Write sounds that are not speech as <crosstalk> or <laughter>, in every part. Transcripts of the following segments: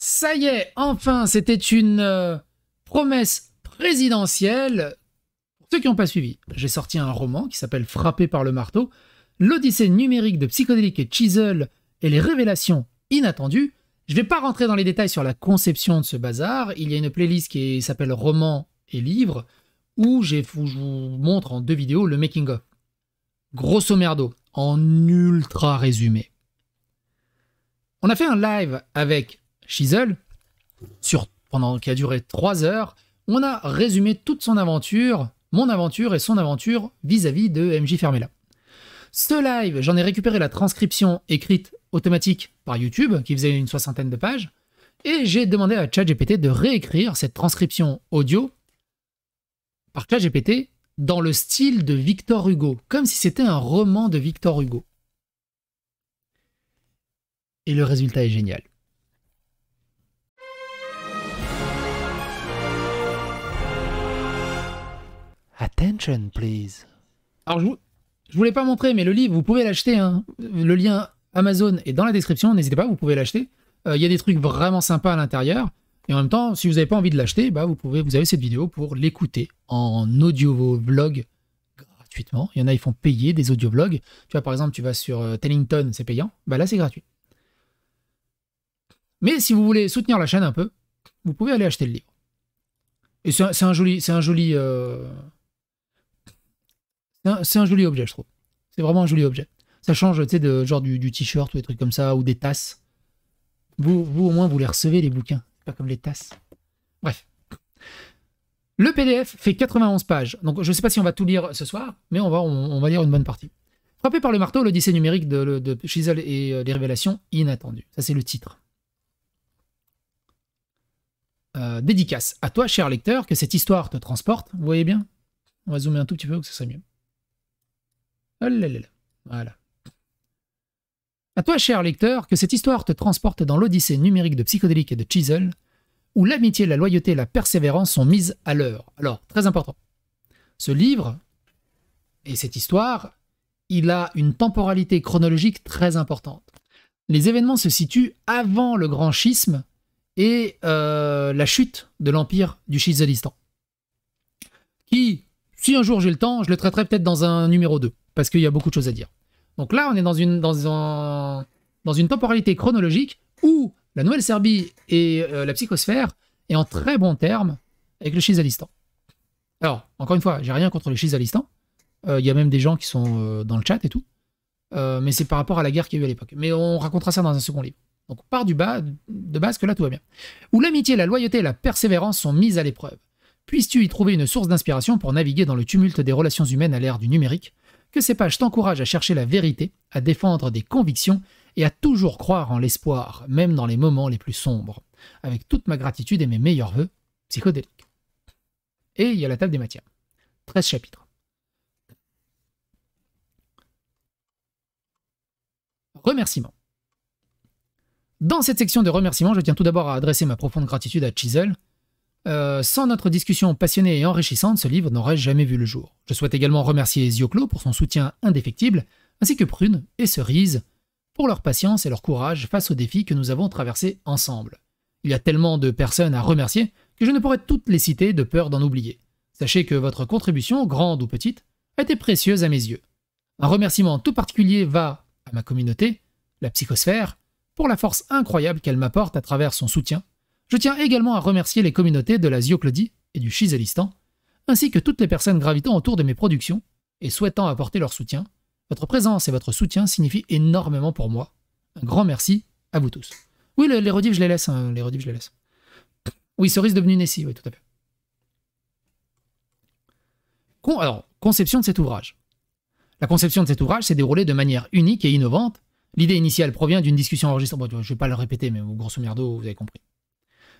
Ça y est, enfin, c'était une euh, promesse présidentielle. Pour ceux qui n'ont pas suivi, j'ai sorti un roman qui s'appelle Frappé par le marteau, l'odyssée numérique de Psychodélique et Chisel et les révélations inattendues. Je ne vais pas rentrer dans les détails sur la conception de ce bazar. Il y a une playlist qui s'appelle Romans et livres où, où je vous montre en deux vidéos le making-of. Grosso merdo, en ultra résumé. On a fait un live avec Chisel, pendant, qui a duré 3 heures, on a résumé toute son aventure, mon aventure et son aventure vis-à-vis de MJ Fermela. Ce live, j'en ai récupéré la transcription écrite automatique par YouTube, qui faisait une soixantaine de pages, et j'ai demandé à ChatGPT de réécrire cette transcription audio par ChatGPT dans le style de Victor Hugo, comme si c'était un roman de Victor Hugo. Et le résultat est génial. Attention, please. Alors, je, vous, je voulais pas montrer, mais le livre, vous pouvez l'acheter. Hein. Le lien Amazon est dans la description. N'hésitez pas, vous pouvez l'acheter. Euh, il y a des trucs vraiment sympas à l'intérieur. Et en même temps, si vous n'avez pas envie de l'acheter, bah vous pouvez, vous avez cette vidéo pour l'écouter en audio blog gratuitement. Il y en a, ils font payer des audio-vlogs. Tu vois, par exemple, tu vas sur euh, Tellington, c'est payant. Bah là, c'est gratuit. Mais si vous voulez soutenir la chaîne un peu, vous pouvez aller acheter le livre. Et c'est un, joli, c'est un joli. Euh, c'est un, joli objet, je trouve. C'est vraiment un joli objet. Ça change, tu sais, de, genre du, t-shirt ou des trucs comme ça, ou des tasses. Vous, vous au moins, vous les recevez, les bouquins. Pas comme les tasses. Bref. Le PDF fait 91 pages. Donc, je ne sais pas si on va tout lire ce soir, mais on va, on, va lire une bonne partie. Frappé par le marteau, l'odyssée numérique de, Chisel et euh, les révélations inattendues. Ça, c'est le titre. Euh, dédicace à toi, cher lecteur, que cette histoire te transporte. Vous voyez bien On va zoomer un tout petit peu, que ce serait mieux. Voilà. À toi, cher lecteur, que cette histoire te transporte dans l'odyssée numérique de Psychodélique et de Chisel, où l'amitié, la loyauté et la persévérance sont mises à l'heure. Alors, très important. Ce livre et cette histoire, il a une temporalité chronologique très importante. Les événements se situent avant le grand schisme et euh, la chute de l'empire du Chiselistan. Qui, si un jour j'ai le temps, je le traiterai peut-être dans un numéro 2 parce qu'il y a beaucoup de choses à dire. Donc là, on est dans une, dans dans une temporalité chronologique où la Nouvelle-Serbie et euh, la psychosphère est en très bon terme avec le Chizalistan. Alors, encore une fois, j'ai rien contre le Chizalistan. Euh, il y a même des gens qui sont euh, dans le chat et tout. mais c'est par rapport à la guerre qu'il y a eu à l'époque. Mais on racontera ça dans un second livre. Donc on part du bas, de base que là tout va bien. Où l'amitié, la loyauté la persévérance sont mises à l'épreuve. Puisses-tu y trouver une source d'inspiration pour naviguer dans le tumulte des relations humaines à l'ère du numérique que ces pages t'encouragent à chercher la vérité, à défendre des convictions et à toujours croire en l'espoir, même dans les moments les plus sombres. Avec toute ma gratitude et mes meilleurs voeux, psychodéliques. Et il y a la table des matières. 13 chapitres. Remerciements. Dans cette section de remerciements, je tiens tout d'abord à adresser ma profonde gratitude à Chisel, euh, sans notre discussion passionnée et enrichissante, ce livre n'aurait jamais vu le jour. Je souhaite également remercier Zioclo pour son soutien indéfectible, ainsi que Prune et Cerise pour leur patience et leur courage face aux défis que nous avons traversés ensemble. Il y a tellement de personnes à remercier que je ne pourrais toutes les citer de peur d'en oublier. Sachez que votre contribution, grande ou petite, a été précieuse à mes yeux. Un remerciement tout particulier va à ma communauté, la psychosphère, pour la force incroyable qu'elle m'apporte à travers son soutien je tiens également à remercier les communautés de la Zioclodie et du Chizelistan, ainsi que toutes les personnes gravitant autour de mes productions et souhaitant apporter leur soutien. Votre présence et votre soutien signifient énormément pour moi. Un grand merci à vous tous. Oui, les, les je les laisse. Hein. les je les laisse. Oui, Cerise devenue Nessie, oui, tout à fait. alors, conception de cet ouvrage. La conception de cet ouvrage s'est déroulée de manière unique et innovante. L'idée initiale provient d'une discussion enregistrée. je ne vais pas le répéter, mais grosso merdo, vous avez compris.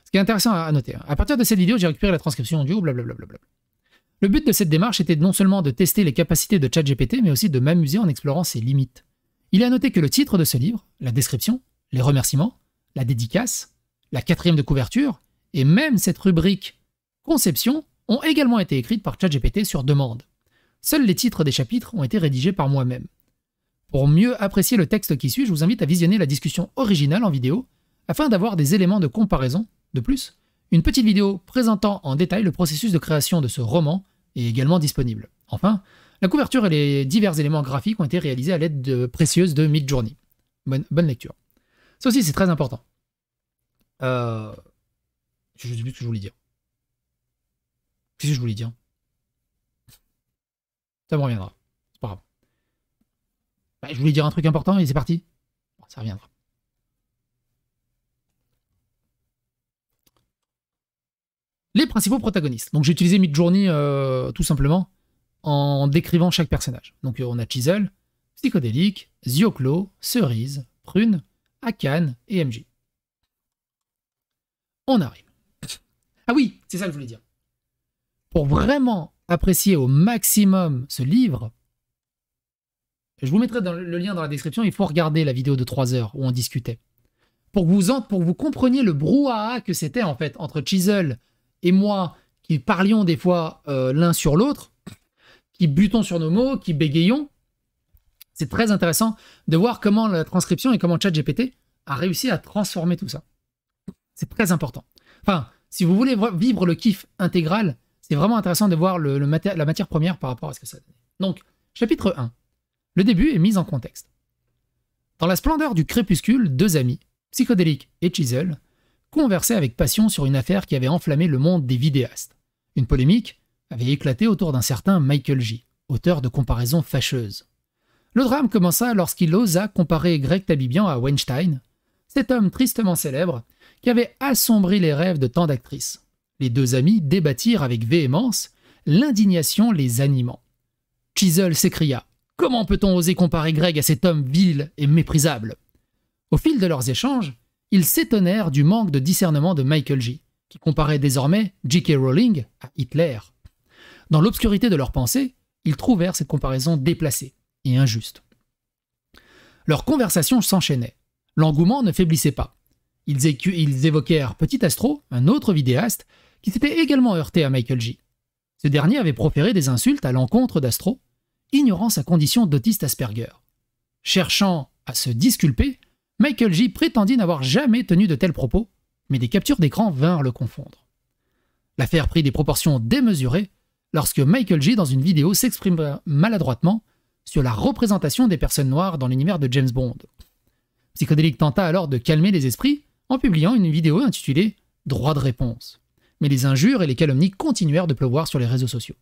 Ce qui est intéressant à noter, hein. à partir de cette vidéo, j'ai récupéré la transcription audio, blablabla. Le but de cette démarche était non seulement de tester les capacités de ChatGPT, mais aussi de m'amuser en explorant ses limites. Il est à noter que le titre de ce livre, la description, les remerciements, la dédicace, la quatrième de couverture, et même cette rubrique Conception ont également été écrites par ChatGPT sur demande. Seuls les titres des chapitres ont été rédigés par moi-même. Pour mieux apprécier le texte qui suit, je vous invite à visionner la discussion originale en vidéo afin d'avoir des éléments de comparaison de plus, une petite vidéo présentant en détail le processus de création de ce roman est également disponible. Enfin, la couverture et les divers éléments graphiques ont été réalisés à l'aide de précieuses de Midjourney. Bonne, bonne lecture. Ça aussi, c'est très important. Euh... Je ne sais plus ce que je voulais dire. Qu'est-ce que je voulais dire Ça me reviendra. C'est pas grave. Bah, je voulais dire un truc important et c'est parti. ça reviendra. les principaux protagonistes. Donc j'ai utilisé Midjourney euh, tout simplement en décrivant chaque personnage. Donc euh, on a Chisel, Psychodélique, Zioclo, Cerise, Prune, Akan et MJ. On arrive. Ah oui, c'est ça que je voulais dire. Pour vraiment apprécier au maximum ce livre, je vous mettrai dans le lien dans la description, il faut regarder la vidéo de 3 heures où on discutait. Pour vous, pour que vous compreniez le brouhaha que c'était en fait entre Chisel, et moi qui parlions des fois euh, l'un sur l'autre, qui butons sur nos mots, qui bégayons, c'est très intéressant de voir comment la transcription et comment ChatGPT a réussi à transformer tout ça. C'est très important. Enfin, si vous voulez vivre le kiff intégral, c'est vraiment intéressant de voir la matière première par rapport à ce que ça donne. Donc, chapitre 1. Le début est mis en contexte. Dans la splendeur du crépuscule, deux amis, psychodélique et Chisel, conversait avec passion sur une affaire qui avait enflammé le monde des vidéastes. Une polémique avait éclaté autour d'un certain Michael J., auteur de comparaisons fâcheuses. Le drame commença lorsqu'il osa comparer Greg Tabibian à Weinstein, cet homme tristement célèbre qui avait assombri les rêves de tant d'actrices. Les deux amis débattirent avec véhémence, l'indignation les animant. Chisel s'écria Comment peut-on oser comparer Greg à cet homme vil et méprisable Au fil de leurs échanges, ils s'étonnèrent du manque de discernement de Michael J, qui comparait désormais J.K. Rowling à Hitler. Dans l'obscurité de leurs pensées, ils trouvèrent cette comparaison déplacée et injuste. Leur conversation s'enchaînait. L'engouement ne faiblissait pas. Ils, ils évoquèrent Petit Astro, un autre vidéaste, qui s'était également heurté à Michael J. Ce dernier avait proféré des insultes à l'encontre d'Astro, ignorant sa condition d'autiste Asperger. Cherchant à se disculper, Michael J prétendit n'avoir jamais tenu de tels propos, mais des captures d'écran vinrent le confondre. L'affaire prit des proportions démesurées lorsque Michael J, dans une vidéo, s'exprima maladroitement sur la représentation des personnes noires dans l'univers de James Bond. Psychodélique tenta alors de calmer les esprits en publiant une vidéo intitulée Droit de réponse. Mais les injures et les calomnies continuèrent de pleuvoir sur les réseaux sociaux.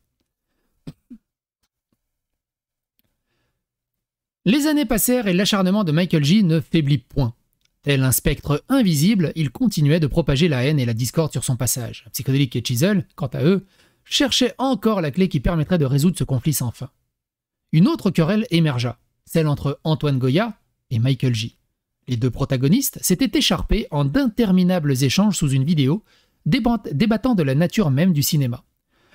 Les années passèrent et l'acharnement de Michael J ne faiblit point. Tel un spectre invisible, il continuait de propager la haine et la discorde sur son passage. Psychedelic et Chisel, quant à eux, cherchaient encore la clé qui permettrait de résoudre ce conflit sans fin. Une autre querelle émergea, celle entre Antoine Goya et Michael J. Les deux protagonistes s'étaient écharpés en d'interminables échanges sous une vidéo, débattant de la nature même du cinéma.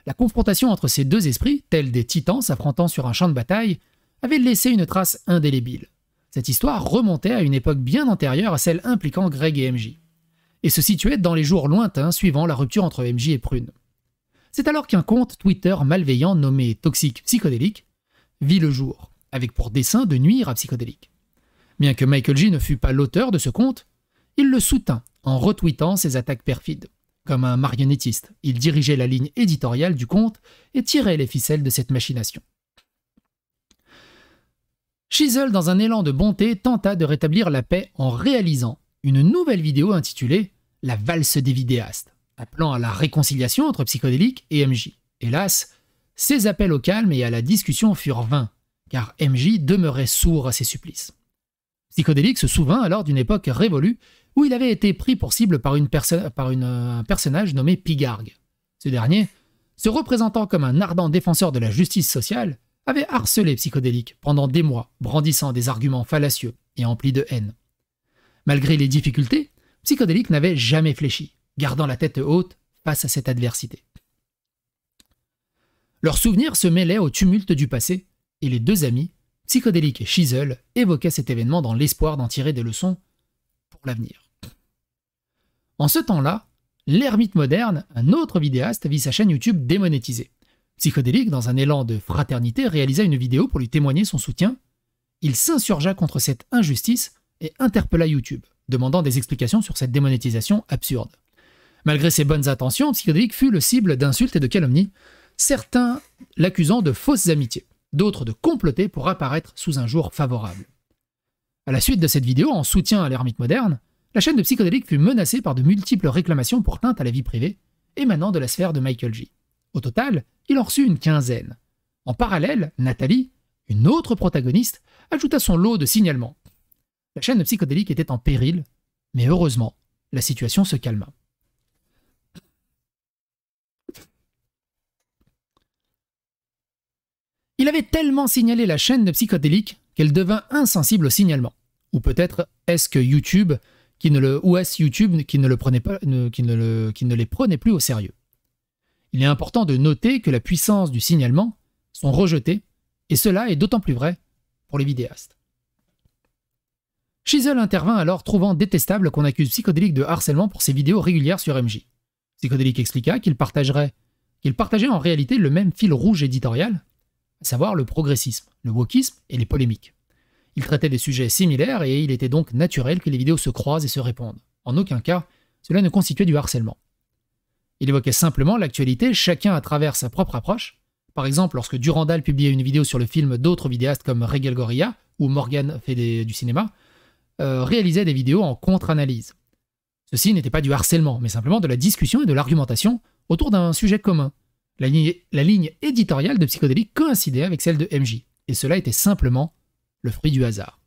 La confrontation entre ces deux esprits, tels des titans s'affrontant sur un champ de bataille, avait laissé une trace indélébile. Cette histoire remontait à une époque bien antérieure à celle impliquant Greg et MJ, et se situait dans les jours lointains suivant la rupture entre MJ et Prune. C'est alors qu'un compte Twitter malveillant nommé Toxic Psychodélique vit le jour, avec pour dessein de nuire à Psychodélique. Bien que Michael J ne fût pas l'auteur de ce compte, il le soutint en retweetant ses attaques perfides. Comme un marionnettiste, il dirigeait la ligne éditoriale du compte et tirait les ficelles de cette machination. Chisel, dans un élan de bonté, tenta de rétablir la paix en réalisant une nouvelle vidéo intitulée La valse des vidéastes, appelant à la réconciliation entre psychodélique et MJ. Hélas, ses appels au calme et à la discussion furent vains, car MJ demeurait sourd à ses supplices. Psychodélique se souvint alors d'une époque révolue où il avait été pris pour cible par, par un personnage nommé Pigargue. Ce dernier, se représentant comme un ardent défenseur de la justice sociale, avait harcelé Psychodélique pendant des mois, brandissant des arguments fallacieux et emplis de haine. Malgré les difficultés, Psychodélique n'avait jamais fléchi, gardant la tête haute face à cette adversité. Leurs souvenirs se mêlaient au tumulte du passé, et les deux amis, Psychodélique et Chisel, évoquaient cet événement dans l'espoir d'en tirer des leçons pour l'avenir. En ce temps-là, l'ermite moderne, un autre vidéaste, vit sa chaîne YouTube démonétisée psychodélique, dans un élan de fraternité, réalisa une vidéo pour lui témoigner son soutien. Il s'insurgea contre cette injustice et interpella YouTube, demandant des explications sur cette démonétisation absurde. Malgré ses bonnes intentions, Psychodélique fut le cible d'insultes et de calomnies, certains l'accusant de fausses amitiés, d'autres de comploter pour apparaître sous un jour favorable. À la suite de cette vidéo, en soutien à l'ermite moderne, la chaîne de Psychodélique fut menacée par de multiples réclamations pour teinte à la vie privée, émanant de la sphère de Michael J. Au total, il en reçut une quinzaine. En parallèle, Nathalie, une autre protagoniste, ajouta son lot de signalements. La chaîne de psychodélique était en péril, mais heureusement, la situation se calma. Il avait tellement signalé la chaîne de psychodélique qu'elle devint insensible au signalement. Ou peut-être est-ce que YouTube, qui ne le, YouTube qui ne, le prenait pas, qui ne, qui ne les prenait plus au sérieux il est important de noter que la puissance du signalement sont rejetées, et cela est d'autant plus vrai pour les vidéastes. Chisel intervint alors trouvant détestable qu'on accuse Psychodélique de harcèlement pour ses vidéos régulières sur MJ. Psychodélique expliqua qu'il partagerait, qu'il partageait en réalité le même fil rouge éditorial, à savoir le progressisme, le wokisme et les polémiques. Il traitait des sujets similaires et il était donc naturel que les vidéos se croisent et se répondent. En aucun cas, cela ne constituait du harcèlement. Il évoquait simplement l'actualité, chacun à travers sa propre approche. Par exemple, lorsque Durandal publiait une vidéo sur le film d'autres vidéastes comme Regal Gorilla, ou Morgan fait du cinéma, euh, réalisait des vidéos en contre-analyse. Ceci n'était pas du harcèlement, mais simplement de la discussion et de l'argumentation autour d'un sujet commun. La ligne, éditoriale de Psychodélique coïncidait avec celle de MJ, et cela était simplement le fruit du hasard.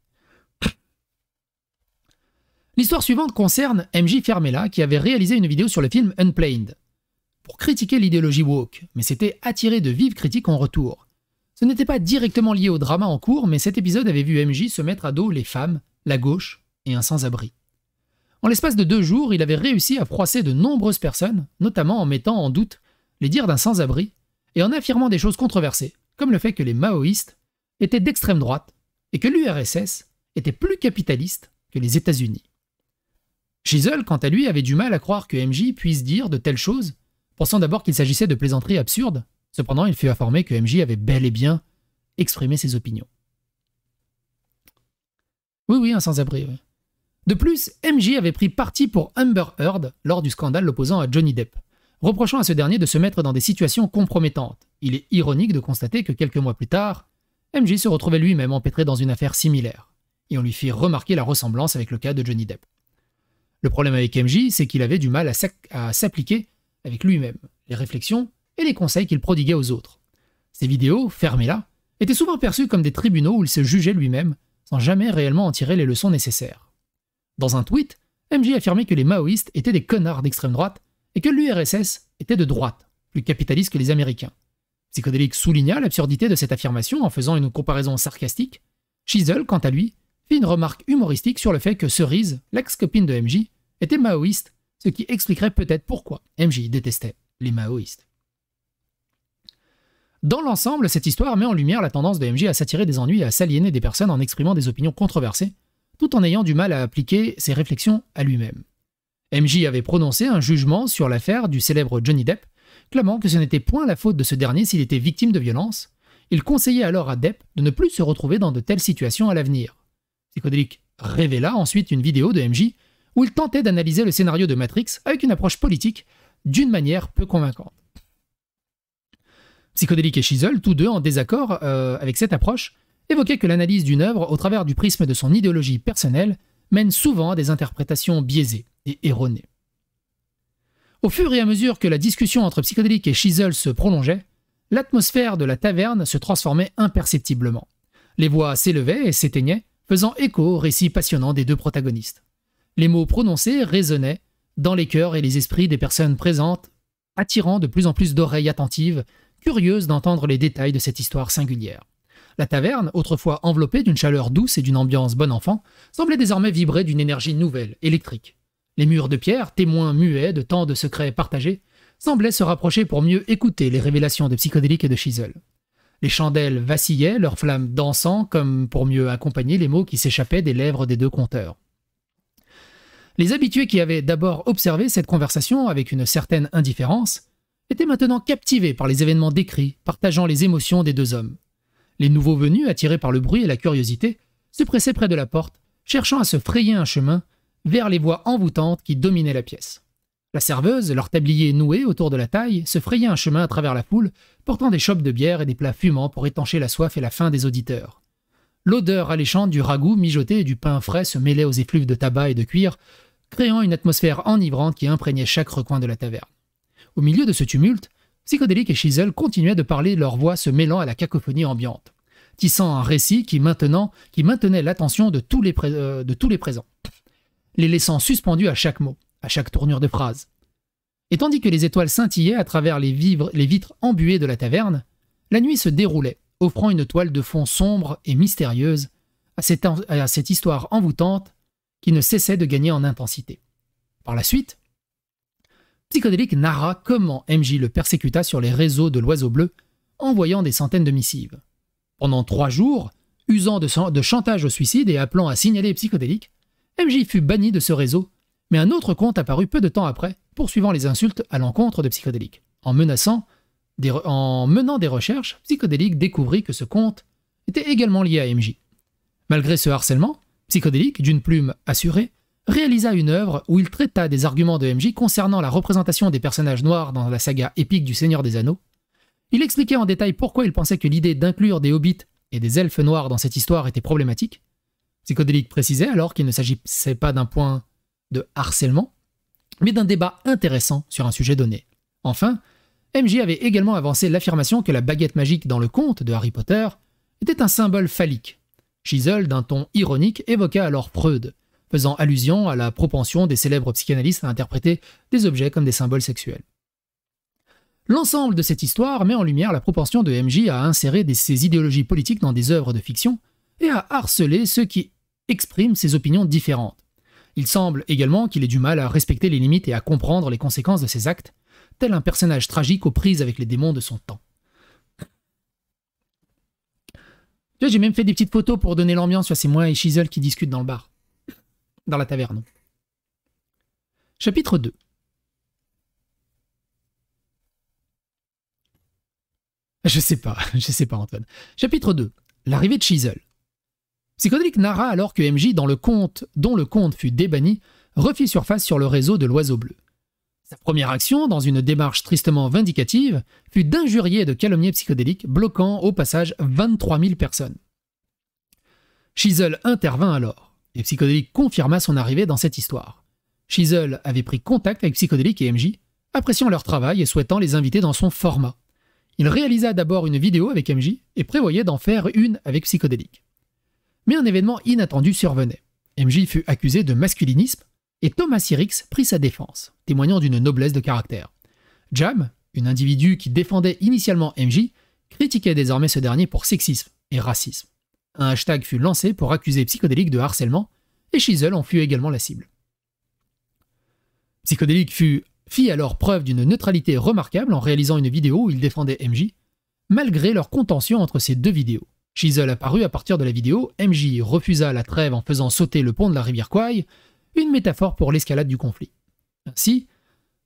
L'histoire suivante concerne MJ Fermela qui avait réalisé une vidéo sur le film Unplanned pour critiquer l'idéologie woke, mais s'était attiré de vives critiques en retour. Ce n'était pas directement lié au drama en cours, mais cet épisode avait vu MJ se mettre à dos les femmes, la gauche et un sans-abri. En l'espace de deux jours, il avait réussi à froisser de nombreuses personnes, notamment en mettant en doute les dires d'un sans-abri et en affirmant des choses controversées, comme le fait que les maoïstes étaient d'extrême droite et que l'URSS était plus capitaliste que les États-Unis. Chisel, quant à lui, avait du mal à croire que MJ puisse dire de telles choses Pensant d'abord qu'il s'agissait de plaisanteries absurdes, cependant il fut informé que MJ avait bel et bien exprimé ses opinions. Oui, oui, un sans-abri. De plus, MJ avait pris parti pour Amber Heard lors du scandale l'opposant à Johnny Depp, reprochant à ce dernier de se mettre dans des situations compromettantes. Il est ironique de constater que quelques mois plus tard, MJ se retrouvait lui-même empêtré dans une affaire similaire, et on lui fit remarquer la ressemblance avec le cas de Johnny Depp. Le problème avec MJ, c'est qu'il avait du mal à s'appliquer avec lui-même, les réflexions et les conseils qu'il prodiguait aux autres. Ces vidéos, fermées-là, étaient souvent perçues comme des tribunaux où il se jugeait lui-même, sans jamais réellement en tirer les leçons nécessaires. Dans un tweet, MJ affirmait que les maoïstes étaient des connards d'extrême droite et que l'URSS était de droite, plus capitaliste que les Américains. Psychodélique souligna l'absurdité de cette affirmation en faisant une comparaison sarcastique. Chisel, quant à lui, fit une remarque humoristique sur le fait que Cerise, l'ex-copine de MJ, était maoïste ce qui expliquerait peut-être pourquoi MJ détestait les maoïstes. Dans l'ensemble, cette histoire met en lumière la tendance de MJ à s'attirer des ennuis et à s'aliéner des personnes en exprimant des opinions controversées, tout en ayant du mal à appliquer ses réflexions à lui-même. MJ avait prononcé un jugement sur l'affaire du célèbre Johnny Depp, clamant que ce n'était point la faute de ce dernier s'il était victime de violence. Il conseillait alors à Depp de ne plus se retrouver dans de telles situations à l'avenir. Psychodélique révéla ensuite une vidéo de MJ où il tentait d'analyser le scénario de Matrix avec une approche politique d'une manière peu convaincante. Psychodélique et Chisel, tous deux en désaccord euh, avec cette approche, évoquaient que l'analyse d'une œuvre au travers du prisme de son idéologie personnelle mène souvent à des interprétations biaisées et erronées. Au fur et à mesure que la discussion entre Psychodélique et Chisel se prolongeait, l'atmosphère de la taverne se transformait imperceptiblement. Les voix s'élevaient et s'éteignaient, faisant écho au récit passionnant des deux protagonistes les mots prononcés résonnaient dans les cœurs et les esprits des personnes présentes, attirant de plus en plus d'oreilles attentives, curieuses d'entendre les détails de cette histoire singulière. La taverne, autrefois enveloppée d'une chaleur douce et d'une ambiance bon enfant, semblait désormais vibrer d'une énergie nouvelle, électrique. Les murs de pierre, témoins muets de tant de secrets partagés, semblaient se rapprocher pour mieux écouter les révélations de Psychodélique et de Chisel. Les chandelles vacillaient, leurs flammes dansant comme pour mieux accompagner les mots qui s'échappaient des lèvres des deux conteurs. Les habitués qui avaient d'abord observé cette conversation avec une certaine indifférence étaient maintenant captivés par les événements décrits, partageant les émotions des deux hommes. Les nouveaux venus, attirés par le bruit et la curiosité, se pressaient près de la porte, cherchant à se frayer un chemin vers les voies envoûtantes qui dominaient la pièce. La serveuse, leur tablier noué autour de la taille, se frayait un chemin à travers la foule, portant des chopes de bière et des plats fumants pour étancher la soif et la faim des auditeurs. L'odeur alléchante du ragoût mijoté et du pain frais se mêlait aux effluves de tabac et de cuir, créant une atmosphère enivrante qui imprégnait chaque recoin de la taverne. Au milieu de ce tumulte, Psychodélique et Chisel continuaient de parler, leur voix se mêlant à la cacophonie ambiante, tissant un récit qui, maintenant, qui maintenait l'attention de, tous les euh, de tous les présents, les laissant suspendus à chaque mot, à chaque tournure de phrase. Et tandis que les étoiles scintillaient à travers les, les vitres embuées de la taverne, la nuit se déroulait, offrant une toile de fond sombre et mystérieuse à cette, à cette histoire envoûtante qui ne cessait de gagner en intensité. Par la suite, Psychodélique narra comment MJ le persécuta sur les réseaux de l'Oiseau Bleu, envoyant des centaines de missives. Pendant trois jours, usant de, chantage au suicide et appelant à signaler Psychodélique, MJ fut banni de ce réseau, mais un autre compte apparut peu de temps après, poursuivant les insultes à l'encontre de Psychodélique. En, menaçant en menant des recherches, Psychodélique découvrit que ce compte était également lié à MJ. Malgré ce harcèlement, psychodélique d'une plume assurée, réalisa une œuvre où il traita des arguments de MJ concernant la représentation des personnages noirs dans la saga épique du Seigneur des Anneaux. Il expliquait en détail pourquoi il pensait que l'idée d'inclure des hobbits et des elfes noirs dans cette histoire était problématique. Psychodélique précisait alors qu'il ne s'agissait pas d'un point de harcèlement, mais d'un débat intéressant sur un sujet donné. Enfin, MJ avait également avancé l'affirmation que la baguette magique dans le conte de Harry Potter était un symbole phallique, Chisel, d'un ton ironique, évoqua alors Freud, faisant allusion à la propension des célèbres psychanalystes à interpréter des objets comme des symboles sexuels. L'ensemble de cette histoire met en lumière la propension de MJ à insérer ses idéologies politiques dans des œuvres de fiction et à harceler ceux qui expriment ses opinions différentes. Il semble également qu'il ait du mal à respecter les limites et à comprendre les conséquences de ses actes, tel un personnage tragique aux prises avec les démons de son temps. j'ai même fait des petites photos pour donner l'ambiance. C'est moi et Chisel qui discutent dans le bar. Dans la taverne. Chapitre 2. Je sais pas, <laughs> je sais pas Antoine. Chapitre 2. L'arrivée de Chisel. Psychodélique narra alors que MJ, dans le compte, dont le conte fut débanni, refit surface sur le réseau de l'Oiseau Bleu. Sa première action, dans une démarche tristement vindicative, fut d'injurier et de calomnier psychodéliques, bloquant au passage 23 000 personnes. Chisel intervint alors, et Psychodélique confirma son arrivée dans cette histoire. Chisel avait pris contact avec Psychodélique et MJ, appréciant leur travail et souhaitant les inviter dans son format. Il réalisa d'abord une vidéo avec MJ et prévoyait d'en faire une avec Psychodélique. Mais un événement inattendu survenait. MJ fut accusé de masculinisme et Thomas Sirix prit sa défense, témoignant d'une noblesse de caractère. Jam, une individu qui défendait initialement MJ, critiquait désormais ce dernier pour sexisme et racisme. Un hashtag fut lancé pour accuser Psychodélique de harcèlement, et Chisel en fut également la cible. Psychodelic fut, fit alors preuve d'une neutralité remarquable en réalisant une vidéo où il défendait MJ, malgré leur contention entre ces deux vidéos. Chisel apparut à partir de la vidéo, MJ refusa la trêve en faisant sauter le pont de la rivière Kwai, une métaphore pour l'escalade du conflit. Ainsi,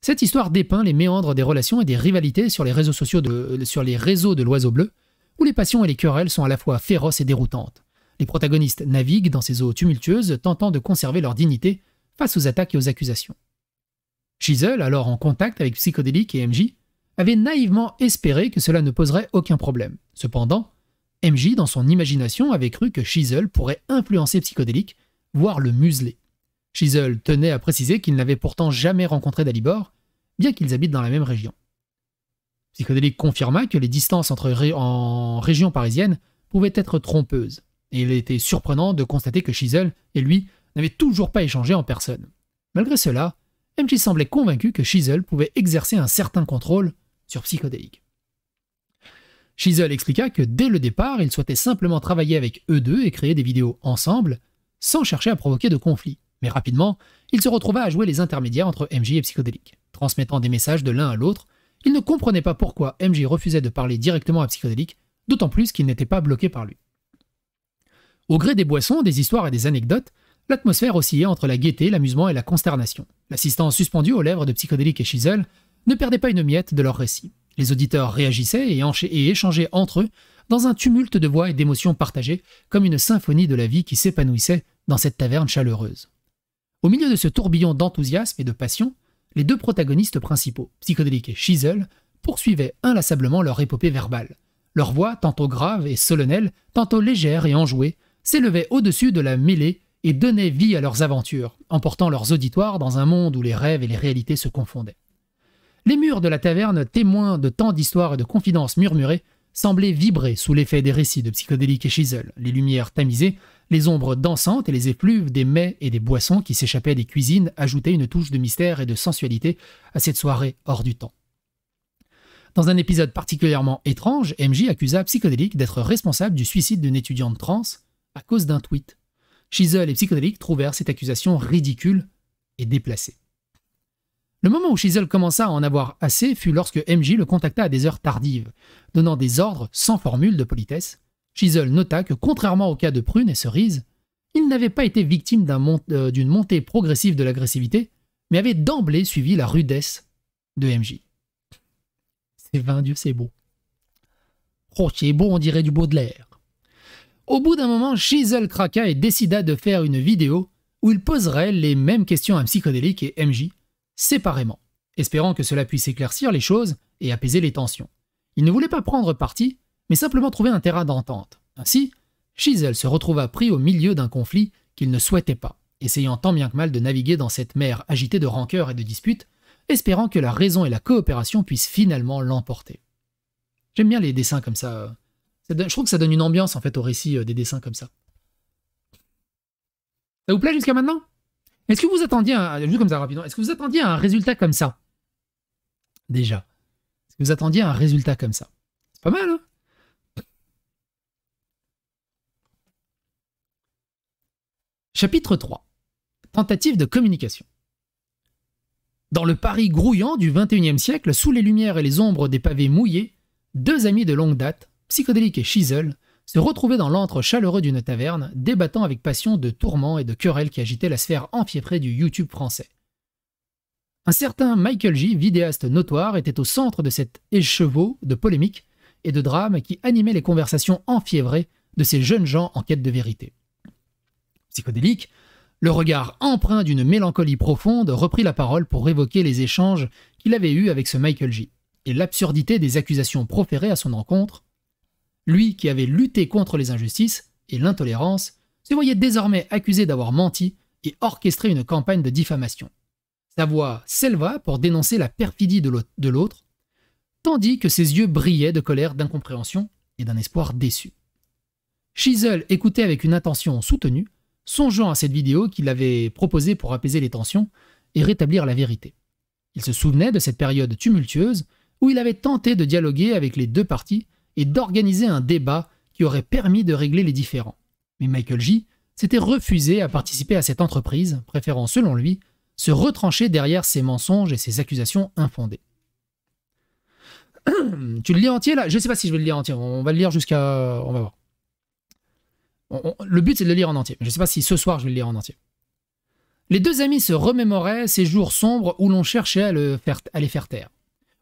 cette histoire dépeint les méandres des relations et des rivalités sur les réseaux sociaux de, sur les réseaux de l'oiseau bleu, où les passions et les querelles sont à la fois féroces et déroutantes. Les protagonistes naviguent dans ces eaux tumultueuses, tentant de conserver leur dignité face aux attaques et aux accusations. Chisel, alors en contact avec Psychodélique et MJ, avait naïvement espéré que cela ne poserait aucun problème. Cependant, MJ, dans son imagination, avait cru que Chisel pourrait influencer Psychodélique, voire le museler. Chisel tenait à préciser qu'il n'avait pourtant jamais rencontré d'Alibor, bien qu'ils habitent dans la même région. Psychodélique confirma que les distances entre en région parisienne pouvaient être trompeuses, et il était surprenant de constater que Chisel et lui n'avaient toujours pas échangé en personne. Malgré cela, MJ semblait convaincu que Chisel pouvait exercer un certain contrôle sur Psychodélique. Chisel expliqua que dès le départ, il souhaitait simplement travailler avec eux deux et créer des vidéos ensemble, sans chercher à provoquer de conflits. Mais rapidement, il se retrouva à jouer les intermédiaires entre MJ et Psychodélique. transmettant des messages de l'un à l'autre. Il ne comprenait pas pourquoi MJ refusait de parler directement à Psychodélique, d'autant plus qu'il n'était pas bloqué par lui. Au gré des boissons, des histoires et des anecdotes, l'atmosphère oscillait entre la gaieté, l'amusement et la consternation. L'assistant suspendu aux lèvres de Psychodélique et Chisel ne perdait pas une miette de leur récit. Les auditeurs réagissaient et échangeaient entre eux dans un tumulte de voix et d'émotions partagées, comme une symphonie de la vie qui s'épanouissait dans cette taverne chaleureuse. Au milieu de ce tourbillon d'enthousiasme et de passion, les deux protagonistes principaux, Psychodélique et Chisel, poursuivaient inlassablement leur épopée verbale. Leur voix, tantôt grave et solennelle, tantôt légère et enjouée, s'élevait au-dessus de la mêlée et donnaient vie à leurs aventures, emportant leurs auditoires dans un monde où les rêves et les réalités se confondaient. Les murs de la taverne, témoins de tant d'histoires et de confidences murmurées, semblait vibrer sous l'effet des récits de Psychodélique et Chisel, les lumières tamisées, les ombres dansantes et les effluves des mets et des boissons qui s'échappaient des cuisines ajoutaient une touche de mystère et de sensualité à cette soirée hors du temps. Dans un épisode particulièrement étrange, MJ accusa Psychodélique d'être responsable du suicide d'une étudiante trans à cause d'un tweet. Chisel et Psychodélique trouvèrent cette accusation ridicule et déplacée. Le moment où Chisel commença à en avoir assez fut lorsque MJ le contacta à des heures tardives, donnant des ordres sans formule de politesse. Chisel nota que, contrairement au cas de Prune et Cerise, il n'avait pas été victime euh, d'une montée progressive de l'agressivité, mais avait d'emblée suivi la rudesse de MJ. C'est vain Dieu, c'est beau. Oh, c'est beau, on dirait du Baudelaire. Au bout d'un moment, Chisel craqua et décida de faire une vidéo où il poserait les mêmes questions à un psychodélique et MJ, séparément, espérant que cela puisse éclaircir les choses et apaiser les tensions. Il ne voulait pas prendre parti, mais simplement trouver un terrain d'entente. Ainsi, Chisel se retrouva pris au milieu d'un conflit qu'il ne souhaitait pas, essayant tant bien que mal de naviguer dans cette mer agitée de rancœur et de disputes, espérant que la raison et la coopération puissent finalement l'emporter. J'aime bien les dessins comme ça. je trouve que ça donne une ambiance en fait au récit euh, des dessins comme ça. Ça vous plaît jusqu'à maintenant est-ce que vous attendiez, un, comme ça rapidement, est-ce que vous attendiez un résultat comme ça Déjà. Est-ce que vous attendiez un résultat comme ça C'est pas mal, hein Chapitre 3. Tentative de communication. Dans le Paris grouillant du XXIe siècle, sous les lumières et les ombres des pavés mouillés, deux amis de longue date, Psychodélique et Chisel, se retrouvait dans l'antre chaleureux d'une taverne, débattant avec passion de tourments et de querelles qui agitaient la sphère près du YouTube français. Un certain Michael J., vidéaste notoire, était au centre de cet écheveau de polémiques et de drames qui animaient les conversations enfiévrées de ces jeunes gens en quête de vérité. Psychodélique, le regard empreint d'une mélancolie profonde reprit la parole pour évoquer les échanges qu'il avait eus avec ce Michael J. et l'absurdité des accusations proférées à son encontre, lui qui avait lutté contre les injustices et l'intolérance, se voyait désormais accusé d'avoir menti et orchestré une campagne de diffamation. Sa voix s'éleva pour dénoncer la perfidie de l'autre, tandis que ses yeux brillaient de colère, d'incompréhension et d'un espoir déçu. Chisel écoutait avec une attention soutenue, songeant à cette vidéo qu'il avait proposée pour apaiser les tensions et rétablir la vérité. Il se souvenait de cette période tumultueuse où il avait tenté de dialoguer avec les deux parties et d'organiser un débat qui aurait permis de régler les différends. Mais Michael J s'était refusé à participer à cette entreprise, préférant selon lui se retrancher derrière ses mensonges et ses accusations infondées. <clears throat> tu le lis entier là Je ne sais pas si je vais le lire entier, on va le lire jusqu'à... On va voir. le but c'est de le lire en entier, je ne sais pas si ce soir je vais le lire en entier. Les deux amis se remémoraient ces jours sombres où l'on cherchait à, le faire, à les faire taire,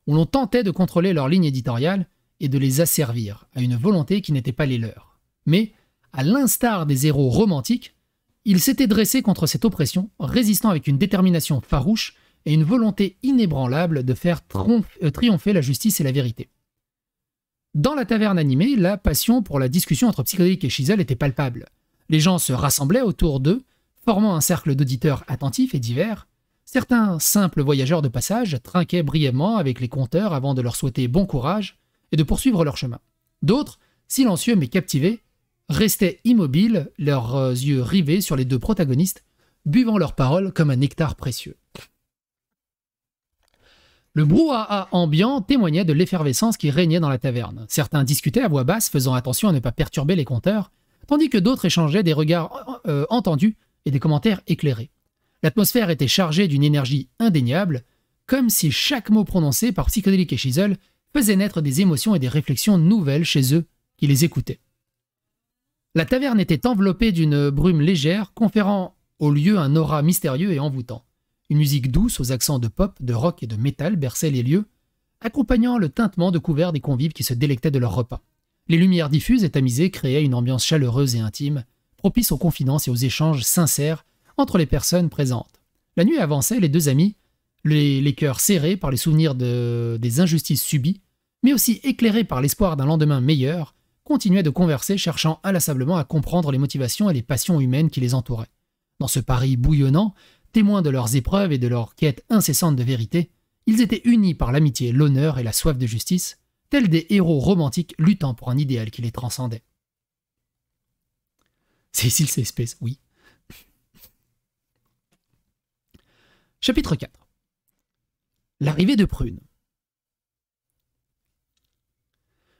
où l'on tentait de contrôler leur ligne éditoriale et de les asservir à une volonté qui n'était pas les leurs. Mais, à l'instar des héros romantiques, ils s'étaient dressés contre cette oppression, résistant avec une détermination farouche et une volonté inébranlable de faire euh, triompher la justice et la vérité. Dans la taverne animée, la passion pour la discussion entre Psychedelic et Chisel était palpable. Les gens se rassemblaient autour d'eux, formant un cercle d'auditeurs attentifs et divers. Certains simples voyageurs de passage trinquaient brièvement avec les conteurs avant de leur souhaiter bon courage, et de poursuivre leur chemin. D'autres, silencieux mais captivés, restaient immobiles, leurs euh, yeux rivés sur les deux protagonistes, buvant leurs paroles comme un nectar précieux. Le brouhaha ambiant témoignait de l'effervescence qui régnait dans la taverne. Certains discutaient à voix basse, faisant attention à ne pas perturber les compteurs, tandis que d'autres échangeaient des regards euh, euh, entendus et des commentaires éclairés. L'atmosphère était chargée d'une énergie indéniable, comme si chaque mot prononcé par Psychedelic et Chisel faisait naître des émotions et des réflexions nouvelles chez eux qui les écoutaient. La taverne était enveloppée d'une brume légère, conférant au lieu un aura mystérieux et envoûtant. Une musique douce aux accents de pop, de rock et de métal berçait les lieux, accompagnant le tintement de couverts des convives qui se délectaient de leur repas. Les lumières diffuses et tamisées créaient une ambiance chaleureuse et intime, propice aux confidences et aux échanges sincères entre les personnes présentes. La nuit avançait, les deux amis les, cœurs serrés par les souvenirs de, des injustices subies, mais aussi éclairés par l'espoir d'un lendemain meilleur, continuaient de converser cherchant inlassablement à comprendre les motivations et les passions humaines qui les entouraient. Dans ce Paris bouillonnant, témoins de leurs épreuves et de leur quête incessante de vérité, ils étaient unis par l'amitié, l'honneur et la soif de justice, tels des héros romantiques luttant pour un idéal qui les transcendait. Cécile espèce, oui. Chapitre 4 l'arrivée de Prune.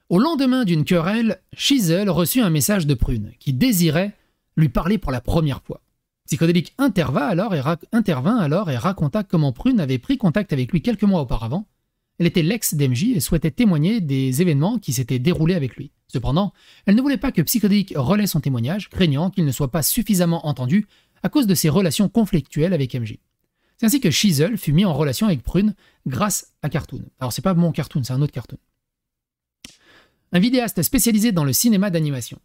Au lendemain d'une querelle, Chisel reçut un message de Prune qui désirait lui parler pour la première fois. Psychodélique intervint alors, et raconta comment Prune avait pris contact avec lui quelques mois auparavant. Elle était l'ex d'MJ et souhaitait témoigner des événements qui s'étaient déroulés avec lui. Cependant, elle ne voulait pas que Psychodélique relaie son témoignage, craignant qu'il ne soit pas suffisamment entendu à cause de ses relations conflictuelles avec MJ. C'est ainsi que Chisel fut mis en relation avec Prune grâce à Cartoon. Alors c'est pas mon Cartoon, c'est un autre Cartoon. Un vidéaste spécialisé dans le cinéma d'animation.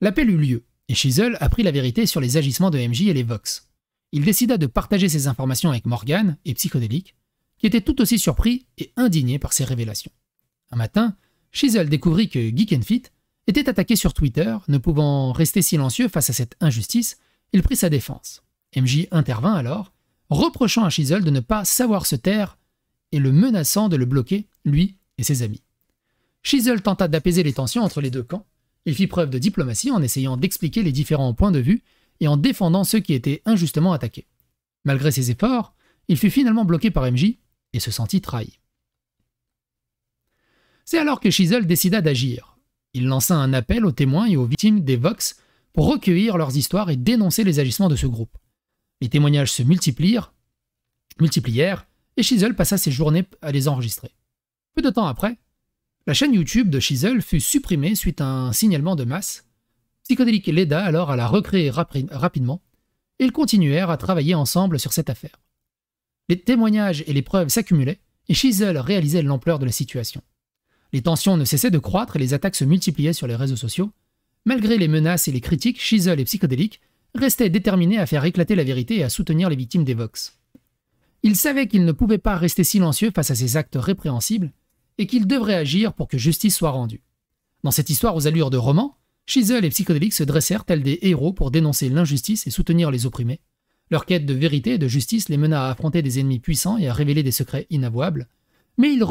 L'appel eut lieu, et Chisel apprit la vérité sur les agissements de MJ et les Vox. Il décida de partager ses informations avec Morgan et Psychodélique, qui étaient tout aussi surpris et indignés par ces révélations. Un matin, Chisel découvrit que Geek and Fit était attaqué sur Twitter, ne pouvant rester silencieux face à cette injustice, il prit sa défense. MJ intervint alors reprochant à Chisel de ne pas savoir se taire et le menaçant de le bloquer, lui et ses amis. Chisel tenta d'apaiser les tensions entre les deux camps Il fit preuve de diplomatie en essayant d'expliquer les différents points de vue et en défendant ceux qui étaient injustement attaqués. Malgré ses efforts, il fut finalement bloqué par MJ et se sentit trahi. C'est alors que Chisel décida d'agir. Il lança un appel aux témoins et aux victimes des Vox pour recueillir leurs histoires et dénoncer les agissements de ce groupe. Les témoignages se multiplièrent, multiplièrent et Chisel passa ses journées à les enregistrer. Peu de temps après, la chaîne YouTube de Chisel fut supprimée suite à un signalement de masse. Psychodélique l'aida alors à la recréer rapidement et ils continuèrent à travailler ensemble sur cette affaire. Les témoignages et les preuves s'accumulaient et Chisel réalisait l'ampleur de la situation. Les tensions ne cessaient de croître et les attaques se multipliaient sur les réseaux sociaux. Malgré les menaces et les critiques, Chisel et Psychodélique restait déterminé à faire éclater la vérité et à soutenir les victimes des Vox. Il savait qu'il ne pouvait pas rester silencieux face à ces actes répréhensibles et qu'il devrait agir pour que justice soit rendue. Dans cette histoire aux allures de roman, Chisel et Psychodélique se dressèrent tels des héros pour dénoncer l'injustice et soutenir les opprimés. Leur quête de vérité et de justice les mena à affronter des ennemis puissants et à révéler des secrets inavouables, mais ils,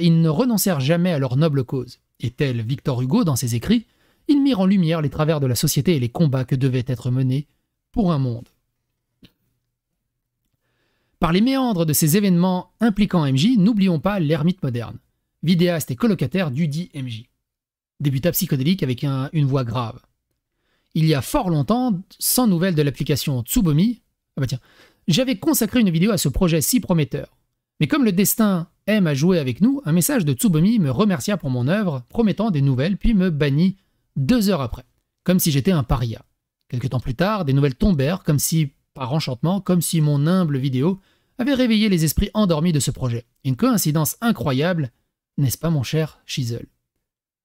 ils ne renoncèrent jamais à leur noble cause. Et tel Victor Hugo dans ses écrits, ils mirent en lumière les travers de la société et les combats que devaient être menés pour un monde. Par les méandres de ces événements impliquant MJ, n'oublions pas l'ermite moderne, vidéaste et colocataire du dit MJ, débuta psychodélique avec une voix grave. Il y a fort longtemps, sans nouvelles de l'application Tsubomi, ah bah tiens, j'avais consacré une vidéo à ce projet si prometteur. Mais comme le destin aime à jouer avec nous, un message de Tsubomi me remercia pour mon œuvre, promettant des nouvelles, puis me bannit deux heures après, comme si j'étais un paria. Quelque temps plus tard, des nouvelles tombèrent, comme si, par enchantement, comme si mon humble vidéo avait réveillé les esprits endormis de ce projet. Une coïncidence incroyable, n'est-ce pas mon cher Chisel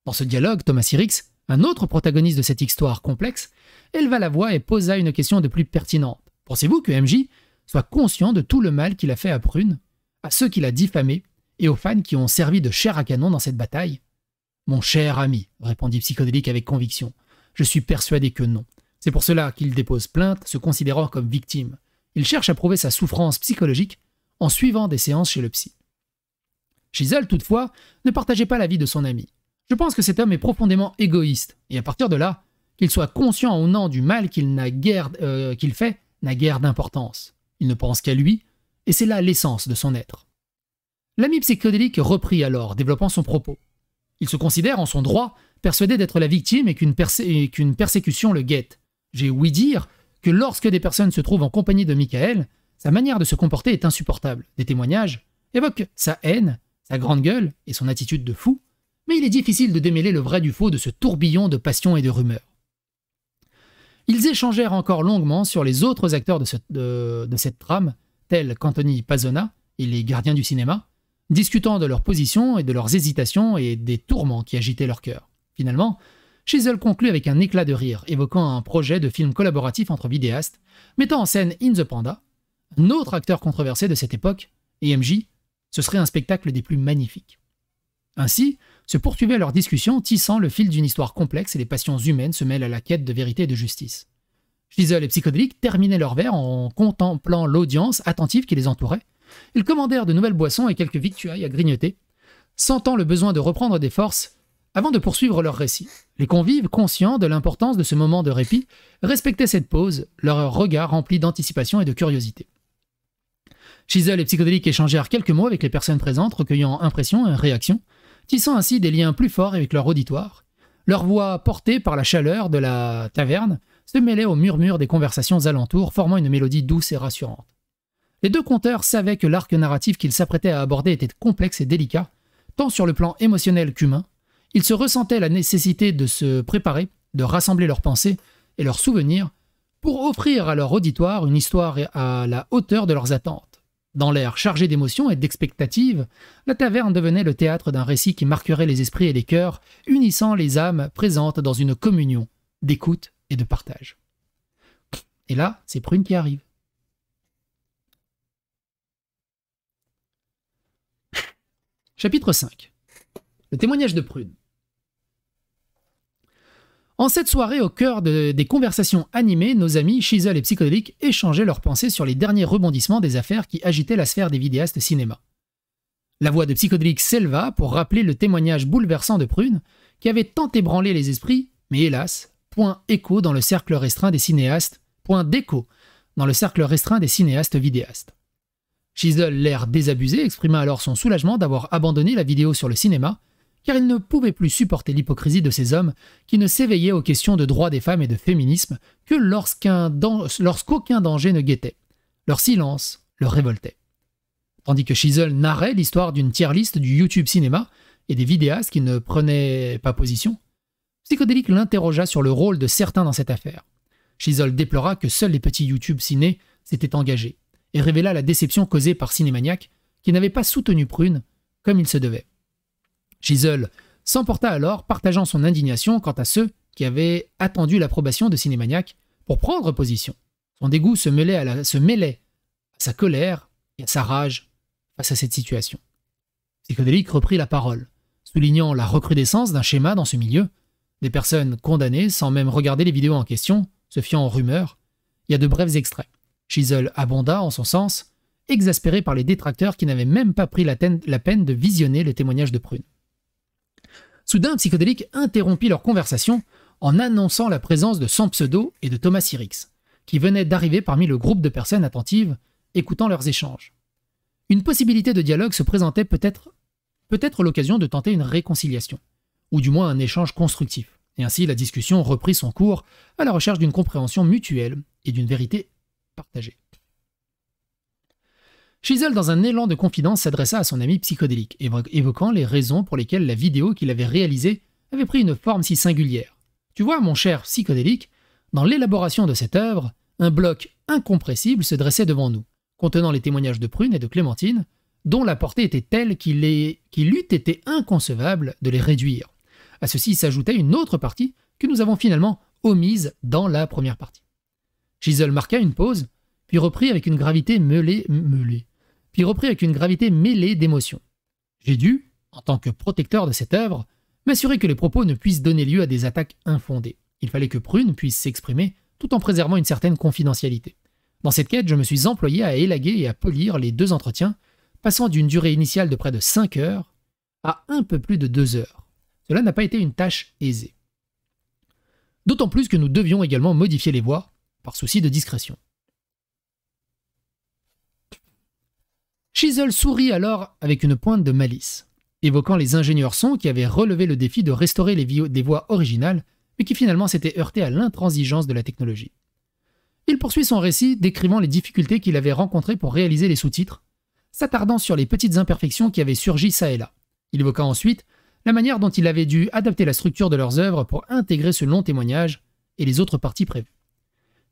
Dans ce dialogue, Thomas Sirix, un autre protagoniste de cette histoire complexe, éleva la voix et posa une question de plus pertinente. Pensez-vous que MJ soit conscient de tout le mal qu'il a fait à Prune, à ceux qu'il a diffamés et aux fans qui ont servi de chair à canon dans cette bataille mon cher ami, répondit Psychodélique avec conviction, je suis persuadé que non. C'est pour cela qu'il dépose plainte, se considérant comme victime. Il cherche à prouver sa souffrance psychologique en suivant des séances chez le psy. Chisel, toutefois, ne partageait pas l'avis de son ami. Je pense que cet homme est profondément égoïste, et à partir de là, qu'il soit conscient ou non du mal qu'il euh, fait, n'a guère d'importance. Il ne pense qu'à lui, et c'est là l'essence de son être. L'ami psychodélique reprit alors, développant son propos. Il se considère en son droit, persuadé d'être la victime et qu'une persécution le guette. J'ai ouï dire que lorsque des personnes se trouvent en compagnie de Michael, sa manière de se comporter est insupportable. Des témoignages évoquent sa haine, sa grande gueule et son attitude de fou, mais il est difficile de démêler le vrai du faux de ce tourbillon de passions et de rumeurs. Ils échangèrent encore longuement sur les autres acteurs de, de cette trame, tels qu'Anthony Pazona et les gardiens du cinéma, discutant de leurs positions et de leurs hésitations et des tourments qui agitaient leur cœur. Finalement, Chisel conclut avec un éclat de rire, évoquant un projet de film collaboratif entre vidéastes, mettant en scène In the Panda, un autre acteur controversé de cette époque, et MJ, ce serait un spectacle des plus magnifiques. Ainsi, se poursuivaient leurs discussions, tissant le fil d'une histoire complexe et les passions humaines se mêlent à la quête de vérité et de justice. Chisel et Psychodélique terminaient leur verre en contemplant l'audience attentive qui les entourait, ils commandèrent de nouvelles boissons et quelques victuailles à grignoter, sentant le besoin de reprendre des forces avant de poursuivre leur récit. Les convives, conscients de l'importance de ce moment de répit, respectaient cette pause, leurs regards remplis d'anticipation et de curiosité. Chisel et Psychodélique échangèrent quelques mots avec les personnes présentes, recueillant impressions et réactions, tissant ainsi des liens plus forts avec leur auditoire. Leur voix, portée par la chaleur de la taverne, se mêlait au murmure des conversations alentours, formant une mélodie douce et rassurante. Les deux conteurs savaient que l'arc narratif qu'ils s'apprêtaient à aborder était complexe et délicat, tant sur le plan émotionnel qu'humain. Ils se ressentaient la nécessité de se préparer, de rassembler leurs pensées et leurs souvenirs pour offrir à leur auditoire une histoire à la hauteur de leurs attentes. Dans l'air chargé d'émotions et d'expectatives, la taverne devenait le théâtre d'un récit qui marquerait les esprits et les cœurs, unissant les âmes présentes dans une communion d'écoute et de partage. Et là, c'est Prune qui arrive. Chapitre 5 Le témoignage de Prune. En cette soirée, au cœur des conversations animées, nos amis Chisel et Psychodélique échangeaient leurs pensées sur les derniers rebondissements des affaires qui agitaient la sphère des vidéastes cinéma. La voix de Psychodélique s'éleva pour rappeler le témoignage bouleversant de Prune, qui avait tant ébranlé les esprits, mais hélas, point écho dans le cercle restreint des cinéastes, point d'écho dans le cercle restreint des cinéastes vidéastes. Chisel, l'air désabusé, exprima alors son soulagement d'avoir abandonné la vidéo sur le cinéma, car il ne pouvait plus supporter l'hypocrisie de ces hommes qui ne s'éveillaient aux questions de droits des femmes et de féminisme que lorsqu'aucun danger ne guettait. Leur silence le révoltait. Tandis que Chisel narrait l'histoire d'une tier liste du YouTube cinéma et des vidéastes qui ne prenaient pas position, Psychodélique l'interrogea sur le rôle de certains dans cette affaire. Chisel déplora que seuls les petits YouTube ciné s'étaient engagés et révéla la déception causée par Cinémaniac, qui n'avait pas soutenu Prune comme il se devait. Giselle s'emporta alors, partageant son indignation quant à ceux qui avaient attendu l'approbation de Cinémaniac pour prendre position. Son dégoût se mêlait, à sa colère et à sa rage face à cette situation. Psychodélique reprit la parole, soulignant la recrudescence d'un schéma dans ce milieu, des personnes condamnées sans même regarder les vidéos en question, se fiant aux rumeurs, il y a de brefs extraits. Chisel abonda en son sens, exaspéré par les détracteurs qui n'avaient même pas pris la, peine de visionner le témoignage de Prune. Soudain, un psychodélique interrompit leur conversation en annonçant la présence de son pseudo et de Thomas Sirix, qui venaient d'arriver parmi le groupe de personnes attentives, écoutant leurs échanges. Une possibilité de dialogue se présentait peut-être peut-être l'occasion de tenter une réconciliation, ou du moins un échange constructif. Et ainsi, la discussion reprit son cours à la recherche d'une compréhension mutuelle et d'une vérité partager. Chisel, dans un élan de confidence, s'adressa à son ami psychodélique, évoquant les raisons pour lesquelles la vidéo qu'il avait réalisée avait pris une forme si singulière. Tu vois, mon cher psychodélique, dans l'élaboration de cette œuvre, un bloc incompressible se dressait devant nous, contenant les témoignages de Prune et de Clémentine, dont la portée était telle qu'il eût été inconcevable de les réduire. À ceci s'ajoutait une autre partie que nous avons finalement omise dans la première partie. Gisèle marqua une pause, puis reprit avec une gravité mêlée, mêlée puis reprit avec une gravité mêlée d'émotion. J'ai dû, en tant que protecteur de cette œuvre, m'assurer que les propos ne puissent donner lieu à des attaques infondées. Il fallait que Prune puisse s'exprimer tout en préservant une certaine confidentialité. Dans cette quête, je me suis employé à élaguer et à polir les deux entretiens, passant d'une durée initiale de près de 5 heures à un peu plus de 2 heures. Cela n'a pas été une tâche aisée. D'autant plus que nous devions également modifier les voies, par souci de discrétion. Chisel sourit alors avec une pointe de malice, évoquant les ingénieurs sons qui avaient relevé le défi de restaurer les, des voix originales, mais qui finalement s'étaient heurtés à l'intransigeance de la technologie. Il poursuit son récit décrivant les difficultés qu'il avait rencontrées pour réaliser les sous-titres, s'attardant sur les petites imperfections qui avaient surgi ça et là. Il évoqua ensuite la manière dont il avait dû adapter la structure de leurs œuvres pour intégrer ce long témoignage et les autres parties prévues.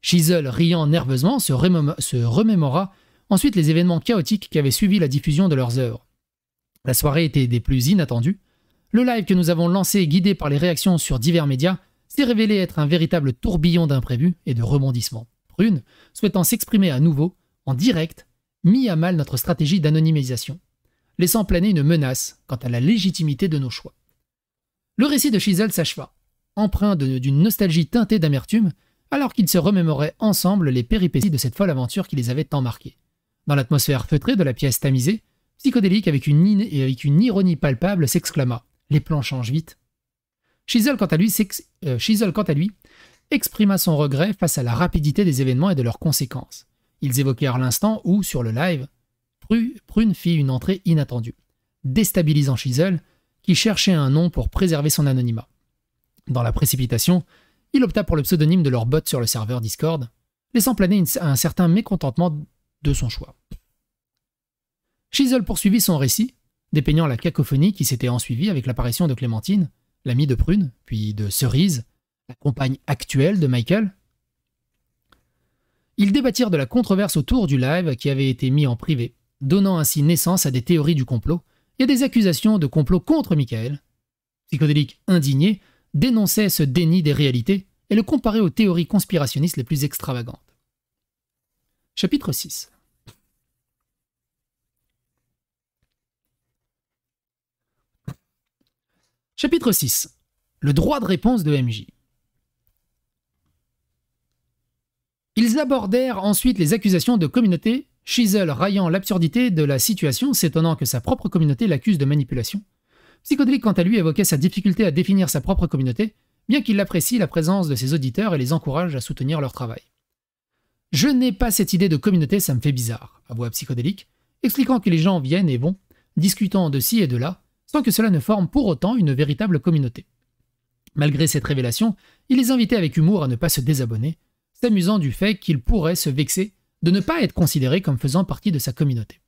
Chisel, riant nerveusement, se, remémora ensuite les événements chaotiques qui avaient suivi la diffusion de leurs œuvres. La soirée était des plus inattendues. Le live que nous avons lancé, guidé par les réactions sur divers médias, s'est révélé être un véritable tourbillon d'imprévus et de rebondissements. Prune, souhaitant s'exprimer à nouveau, en direct, mit à mal notre stratégie d'anonymisation, laissant planer une menace quant à la légitimité de nos choix. Le récit de Chisel s'acheva, empreint d'une nostalgie teintée d'amertume alors qu'ils se remémoraient ensemble les péripéties de cette folle aventure qui les avait tant marqués. Dans l'atmosphère feutrée de la pièce tamisée, Psychodélique, avec une, ironie palpable, s'exclama Les plans changent vite. Chisel, quant à lui, euh, Chisel, quant à lui, exprima son regret face à la rapidité des événements et de leurs conséquences. Ils évoquèrent l'instant où, sur le live, Prune fit une entrée inattendue, déstabilisant Chisel, qui cherchait un nom pour préserver son anonymat. Dans la précipitation, il opta pour le pseudonyme de leur bot sur le serveur Discord, laissant planer un certain mécontentement de son choix. Chisel poursuivit son récit, dépeignant la cacophonie qui s'était ensuivie avec l'apparition de Clémentine, l'amie de Prune, puis de Cerise, la compagne actuelle de Michael. Ils débattirent de la controverse autour du live qui avait été mis en privé, donnant ainsi naissance à des théories du complot et à des accusations de complot contre Michael. Psychodélique indigné, dénonçait ce déni des réalités et le comparait aux théories conspirationnistes les plus extravagantes. Chapitre 6 Chapitre 6 Le droit de réponse de MJ. Ils abordèrent ensuite les accusations de communauté, Chisel raillant l'absurdité de la situation, s'étonnant que sa propre communauté l'accuse de manipulation, Psychodélique, quant à lui, évoquait sa difficulté à définir sa propre communauté, bien qu'il apprécie la présence de ses auditeurs et les encourage à soutenir leur travail. Je n'ai pas cette idée de communauté, ça me fait bizarre, avoua Psychodélique, expliquant que les gens viennent et vont, discutant de ci et de là, sans que cela ne forme pour autant une véritable communauté. Malgré cette révélation, il les invitait avec humour à ne pas se désabonner, s'amusant du fait qu'ils pourraient se vexer de ne pas être considérés comme faisant partie de sa communauté.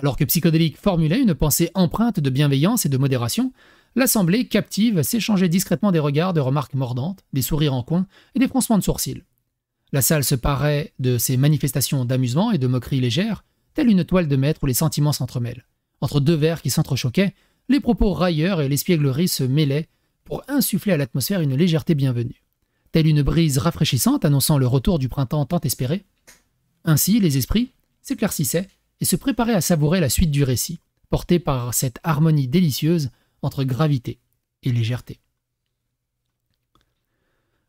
Alors que Psychodélique formulait une pensée empreinte de bienveillance et de modération, l'assemblée captive s'échangeait discrètement des regards, de remarques mordantes, des sourires en coin et des froncements de sourcils. La salle se parait de ces manifestations d'amusement et de moquerie légère, telle une toile de maître où les sentiments s'entremêlent. Entre deux verres qui s'entrechoquaient, les propos railleurs et l'espièglerie se mêlaient pour insuffler à l'atmosphère une légèreté bienvenue. Telle une brise rafraîchissante annonçant le retour du printemps tant espéré. Ainsi, les esprits s'éclaircissaient et se préparait à savourer la suite du récit, porté par cette harmonie délicieuse entre gravité et légèreté.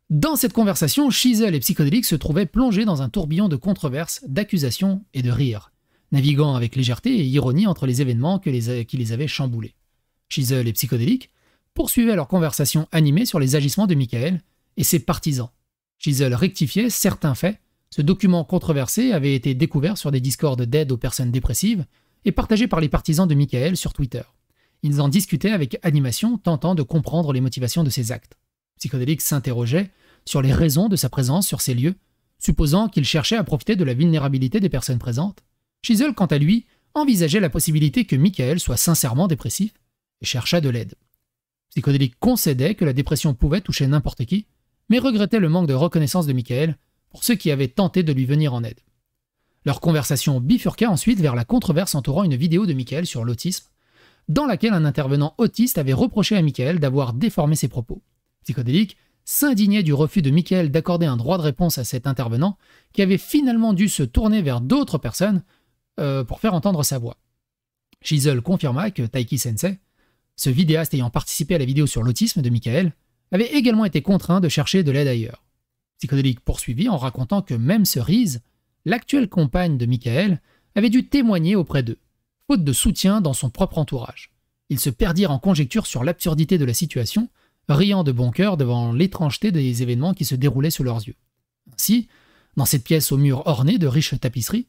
Dans cette conversation, Chisel et Psychodélique se trouvaient plongés dans un tourbillon de controverses, d'accusations et de rires, naviguant avec légèreté et ironie entre les événements que les, qui les avaient chamboulés. Chisel et Psychodélique poursuivaient leur conversation animée sur les agissements de Michael et ses partisans. Chisel rectifiait certains faits ce document controversé avait été découvert sur des discords d'aide aux personnes dépressives et partagé par les partisans de Michael sur Twitter. Ils en discutaient avec animation, tentant de comprendre les motivations de ses actes. psychodélique s'interrogeait sur les raisons de sa présence sur ces lieux, supposant qu'il cherchait à profiter de la vulnérabilité des personnes présentes. Chisel, quant à lui, envisageait la possibilité que Michael soit sincèrement dépressif et chercha de l'aide. psychodélique concédait que la dépression pouvait toucher n'importe qui, mais regrettait le manque de reconnaissance de Michael pour ceux qui avaient tenté de lui venir en aide. Leur conversation bifurqua ensuite vers la controverse entourant une vidéo de Michael sur l'autisme, dans laquelle un intervenant autiste avait reproché à Michael d'avoir déformé ses propos. Psychodélique s'indignait du refus de Michael d'accorder un droit de réponse à cet intervenant qui avait finalement dû se tourner vers d'autres personnes euh, pour faire entendre sa voix. Chisel confirma que Taiki Sensei, ce vidéaste ayant participé à la vidéo sur l'autisme de Michael, avait également été contraint de chercher de l'aide ailleurs psychodélique poursuivit en racontant que même Cerise, l'actuelle compagne de Michael, avait dû témoigner auprès d'eux, faute de soutien dans son propre entourage. Ils se perdirent en conjectures sur l'absurdité de la situation, riant de bon cœur devant l'étrangeté des événements qui se déroulaient sous leurs yeux. Ainsi, dans cette pièce aux murs ornés de riches tapisseries,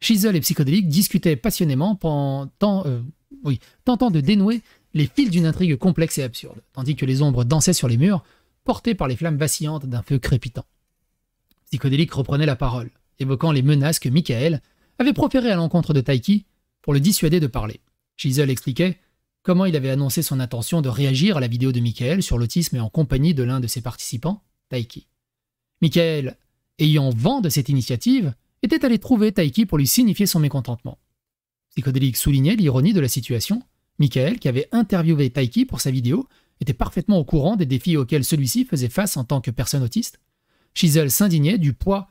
Chisel et Psychodélique discutaient passionnément pendant, euh, oui, tentant de dénouer les fils d'une intrigue complexe et absurde, tandis que les ombres dansaient sur les murs, porté par les flammes vacillantes d'un feu crépitant. Psychodélique reprenait la parole, évoquant les menaces que Michael avait proférées à l'encontre de Taiki pour le dissuader de parler. Chisel expliquait comment il avait annoncé son intention de réagir à la vidéo de Michael sur l'autisme et en compagnie de l'un de ses participants, Taiki. Michael, ayant vent de cette initiative, était allé trouver Taiki pour lui signifier son mécontentement. Psychodélique soulignait l'ironie de la situation. Michael, qui avait interviewé Taiki pour sa vidéo, était parfaitement au courant des défis auxquels celui-ci faisait face en tant que personne autiste. Chisel s'indignait du poids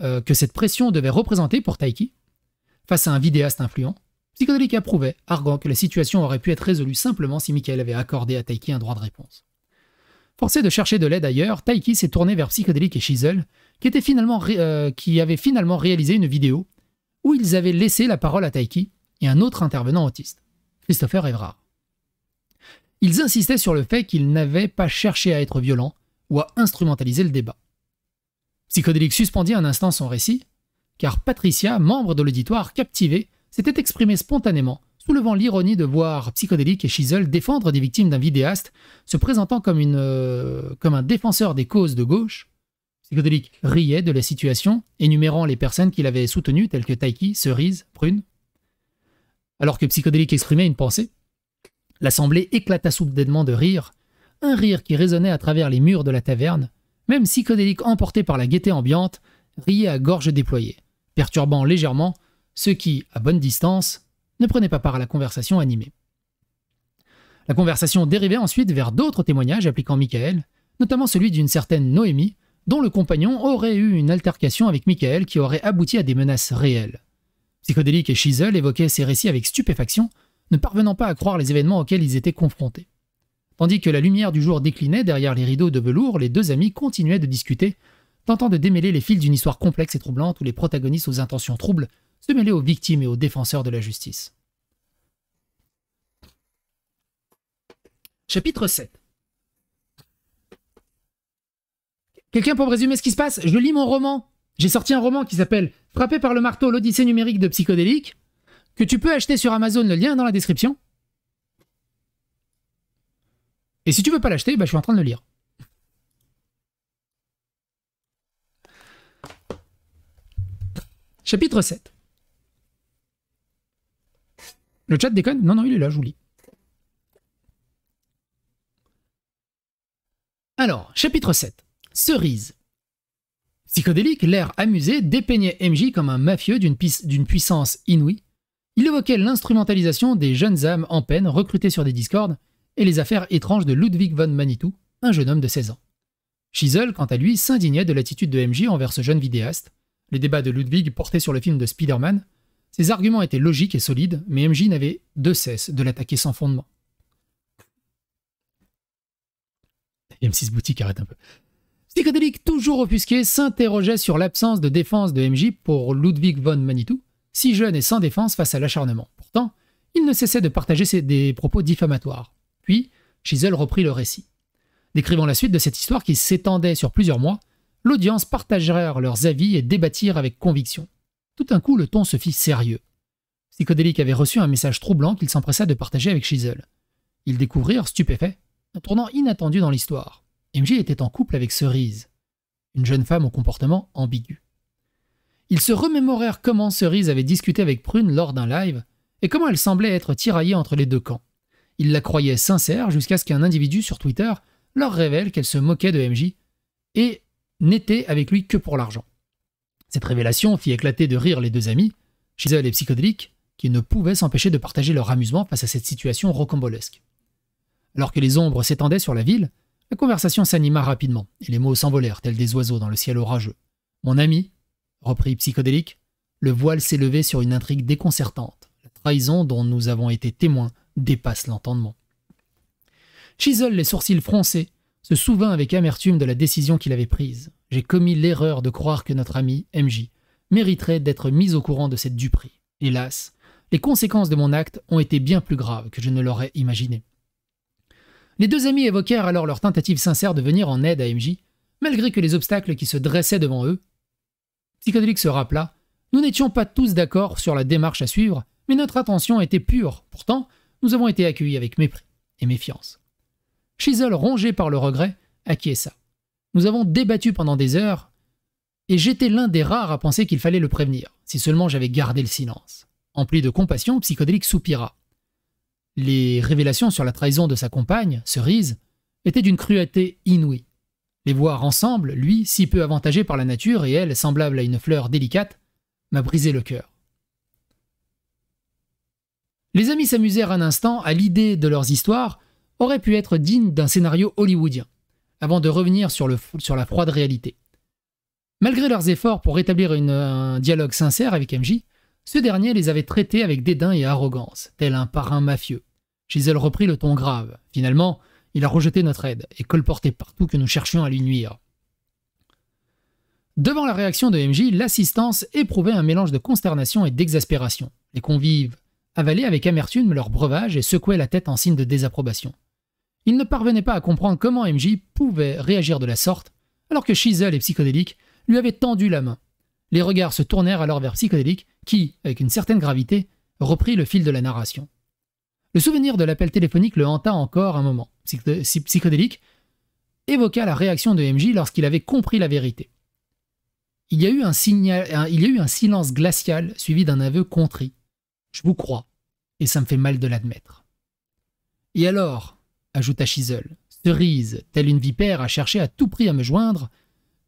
euh, que cette pression devait représenter pour Taiki. Face à un vidéaste influent, Psychodelic approuvait, arguant que la situation aurait pu être résolue simplement si Michael avait accordé à Taiki un droit de réponse. Forcé de chercher de l'aide ailleurs, Taiki s'est tourné vers Psychodelic et Chisel, qui, euh, qui avaient finalement réalisé une vidéo où ils avaient laissé la parole à Taiki et un autre intervenant autiste, Christopher Evrard. Ils insistaient sur le fait qu'ils n'avaient pas cherché à être violents ou à instrumentaliser le débat. Psychodélique suspendit un instant son récit, car Patricia, membre de l'auditoire captivée, s'était exprimée spontanément, soulevant l'ironie de voir Psychodélique et Chisel défendre des victimes d'un vidéaste, se présentant comme, une, euh, comme un défenseur des causes de gauche. Psychodélique riait de la situation, énumérant les personnes qu'il avait soutenues, telles que Taiki, Cerise, Prune. Alors que Psychodélique exprimait une pensée, L'assemblée éclata soudainement de rire, un rire qui résonnait à travers les murs de la taverne, même psychodélique emporté par la gaieté ambiante, riait à gorge déployée, perturbant légèrement ceux qui, à bonne distance, ne prenaient pas part à la conversation animée. La conversation dérivait ensuite vers d'autres témoignages appliquant Michael, notamment celui d'une certaine Noémie, dont le compagnon aurait eu une altercation avec Michael qui aurait abouti à des menaces réelles. Psychodélique et Chisel évoquaient ces récits avec stupéfaction, ne parvenant pas à croire les événements auxquels ils étaient confrontés. Tandis que la lumière du jour déclinait derrière les rideaux de velours, les deux amis continuaient de discuter, tentant de démêler les fils d'une histoire complexe et troublante où les protagonistes aux intentions troubles se mêlaient aux victimes et aux défenseurs de la justice. Chapitre 7 Quelqu'un pour me résumer ce qui se passe Je lis mon roman. J'ai sorti un roman qui s'appelle Frappé par le marteau, l'Odyssée numérique de Psychodélique que tu peux acheter sur Amazon, le lien est dans la description. Et si tu veux pas l'acheter, bah, je suis en train de le lire. Chapitre 7. Le chat déconne Non, non, il est là, je vous lis. Alors, chapitre 7. Cerise. Psychodélique, l'air amusé dépeignait MJ comme un mafieux d'une puissance inouïe, il évoquait l'instrumentalisation des jeunes âmes en peine recrutées sur des discords et les affaires étranges de Ludwig von Manitou, un jeune homme de 16 ans. Chisel, quant à lui, s'indignait de l'attitude de MJ envers ce jeune vidéaste. Les débats de Ludwig portaient sur le film de Spider-Man. Ses arguments étaient logiques et solides, mais MJ n'avait de cesse de l'attaquer sans fondement. M6 Boutique, arrête un peu. Psychodélique, toujours offusqué, s'interrogeait sur l'absence de défense de MJ pour Ludwig von Manitou, si jeune et sans défense face à l'acharnement. Pourtant, il ne cessait de partager des propos diffamatoires. Puis, Chisel reprit le récit. Décrivant la suite de cette histoire qui s'étendait sur plusieurs mois, l'audience partagèrent leurs avis et débattirent avec conviction. Tout d'un coup, le ton se fit sérieux. Psychodélique avait reçu un message troublant qu'il s'empressa de partager avec Chisel. Ils découvrirent, stupéfaits, un tournant inattendu dans l'histoire. MJ était en couple avec Cerise, une jeune femme au comportement ambigu. Ils se remémorèrent comment Cerise avait discuté avec Prune lors d'un live, et comment elle semblait être tiraillée entre les deux camps. Ils la croyaient sincère jusqu'à ce qu'un individu sur Twitter leur révèle qu'elle se moquait de MJ, et n'était avec lui que pour l'argent. Cette révélation fit éclater de rire les deux amis, Chisel et Psychodélique, qui ne pouvaient s'empêcher de partager leur amusement face à cette situation rocambolesque. Alors que les ombres s'étendaient sur la ville, la conversation s'anima rapidement, et les mots s'envolèrent tels des oiseaux dans le ciel orageux. Mon ami, reprit psychodélique, le voile s'est levé sur une intrigue déconcertante. La trahison dont nous avons été témoins dépasse l'entendement. Chisel, les sourcils froncés, se souvint avec amertume de la décision qu'il avait prise. J'ai commis l'erreur de croire que notre ami, MJ, mériterait d'être mis au courant de cette duperie. Hélas, les conséquences de mon acte ont été bien plus graves que je ne l'aurais imaginé. Les deux amis évoquèrent alors leur tentative sincère de venir en aide à MJ, malgré que les obstacles qui se dressaient devant eux Psychodélique se rappela, nous n'étions pas tous d'accord sur la démarche à suivre, mais notre attention était pure. Pourtant, nous avons été accueillis avec mépris et méfiance. Chisel, rongé par le regret, acquiesça. Nous avons débattu pendant des heures, et j'étais l'un des rares à penser qu'il fallait le prévenir, si seulement j'avais gardé le silence. Empli de compassion, Psychodélique soupira. Les révélations sur la trahison de sa compagne, Cerise, étaient d'une cruauté inouïe. Les voir ensemble, lui, si peu avantagé par la nature et elle, semblable à une fleur délicate, m'a brisé le cœur. Les amis s'amusèrent un instant à l'idée de leurs histoires aurait pu être digne d'un scénario hollywoodien, avant de revenir sur, la froide réalité. Malgré leurs efforts pour rétablir un dialogue sincère avec MJ, ce dernier les avait traités avec dédain et arrogance, tel un parrain mafieux. Gisèle reprit le ton grave. Finalement, il a rejeté notre aide et colporté partout que nous cherchions à lui nuire. Devant la réaction de MJ, l'assistance éprouvait un mélange de consternation et d'exaspération. Les convives avalaient avec amertume leur breuvage et secouaient la tête en signe de désapprobation. Ils ne parvenaient pas à comprendre comment MJ pouvait réagir de la sorte, alors que Chisel et Psychodélique lui avaient tendu la main. Les regards se tournèrent alors vers Psychodélique, qui, avec une certaine gravité, reprit le fil de la narration. Le souvenir de l'appel téléphonique le hanta encore un moment. Psychodélique évoqua la réaction de MJ lorsqu'il avait compris la vérité. Il y a eu un, signal, il y eu un silence glacial suivi d'un aveu contrit. Je vous crois, et ça me fait mal de l'admettre. Et alors, ajouta Chisel, Cerise, telle une vipère, a cherché à tout prix à me joindre,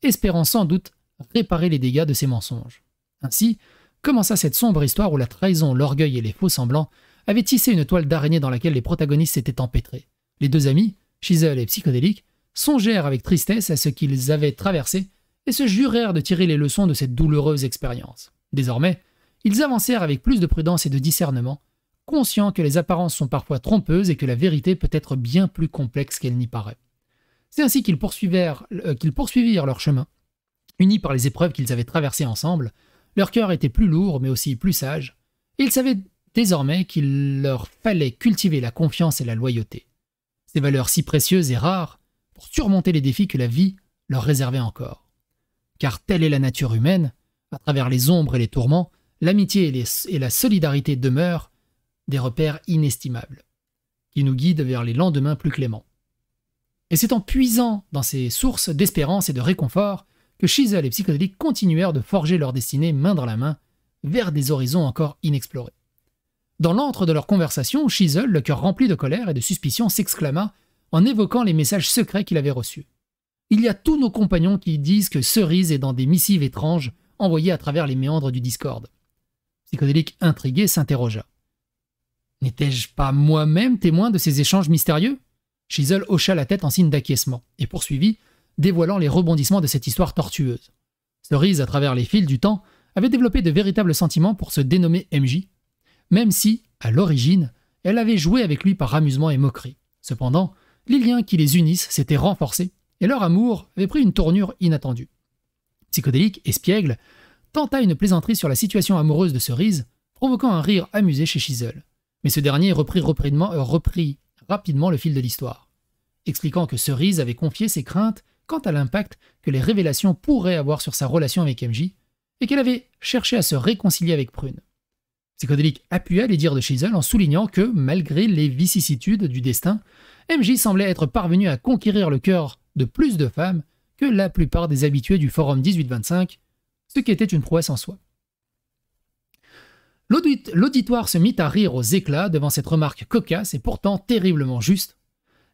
espérant sans doute réparer les dégâts de ses mensonges. Ainsi commença cette sombre histoire où la trahison, l'orgueil et les faux semblants avait tissé une toile d'araignée dans laquelle les protagonistes s'étaient empêtrés. Les deux amis, Chisel et Psychodélique, songèrent avec tristesse à ce qu'ils avaient traversé et se jurèrent de tirer les leçons de cette douloureuse expérience. Désormais, ils avancèrent avec plus de prudence et de discernement, conscients que les apparences sont parfois trompeuses et que la vérité peut être bien plus complexe qu'elle n'y paraît. C'est ainsi qu'ils poursuivirent, euh, poursuivirent leur chemin. Unis par les épreuves qu'ils avaient traversées ensemble, leur cœur était plus lourd mais aussi plus sage, et ils savaient désormais qu'il leur fallait cultiver la confiance et la loyauté, ces valeurs si précieuses et rares pour surmonter les défis que la vie leur réservait encore. Car telle est la nature humaine, à travers les ombres et les tourments, l'amitié et, la solidarité demeurent des repères inestimables, qui nous guident vers les lendemains plus cléments. Et c'est en puisant dans ces sources d'espérance et de réconfort que Chisel et Psychodélique continuèrent de forger leur destinée main dans la main vers des horizons encore inexplorés. Dans l'antre de leur conversation, Chisel, le cœur rempli de colère et de suspicion, s'exclama en évoquant les messages secrets qu'il avait reçus. Il y a tous nos compagnons qui disent que Cerise est dans des missives étranges envoyées à travers les méandres du Discord. Psychodélique intrigué s'interrogea. N'étais-je pas moi-même témoin de ces échanges mystérieux Chisel hocha la tête en signe d'acquiescement et poursuivit, dévoilant les rebondissements de cette histoire tortueuse. Cerise, à travers les fils du temps, avait développé de véritables sentiments pour se dénommer MJ même si, à l'origine, elle avait joué avec lui par amusement et moquerie. Cependant, les liens qui les unissent s'étaient renforcés, et leur amour avait pris une tournure inattendue. Psychodélique, espiègle, tenta une plaisanterie sur la situation amoureuse de Cerise, provoquant un rire amusé chez Chisel. Mais ce dernier reprit, euh, reprit rapidement le fil de l'histoire, expliquant que Cerise avait confié ses craintes quant à l'impact que les révélations pourraient avoir sur sa relation avec MJ, et qu'elle avait cherché à se réconcilier avec Prune appuya les dires de Chisel en soulignant que, malgré les vicissitudes du destin, MJ semblait être parvenu à conquérir le cœur de plus de femmes que la plupart des habitués du Forum 1825, ce qui était une prouesse en soi. L'auditoire se mit à rire aux éclats devant cette remarque cocasse et pourtant terriblement juste.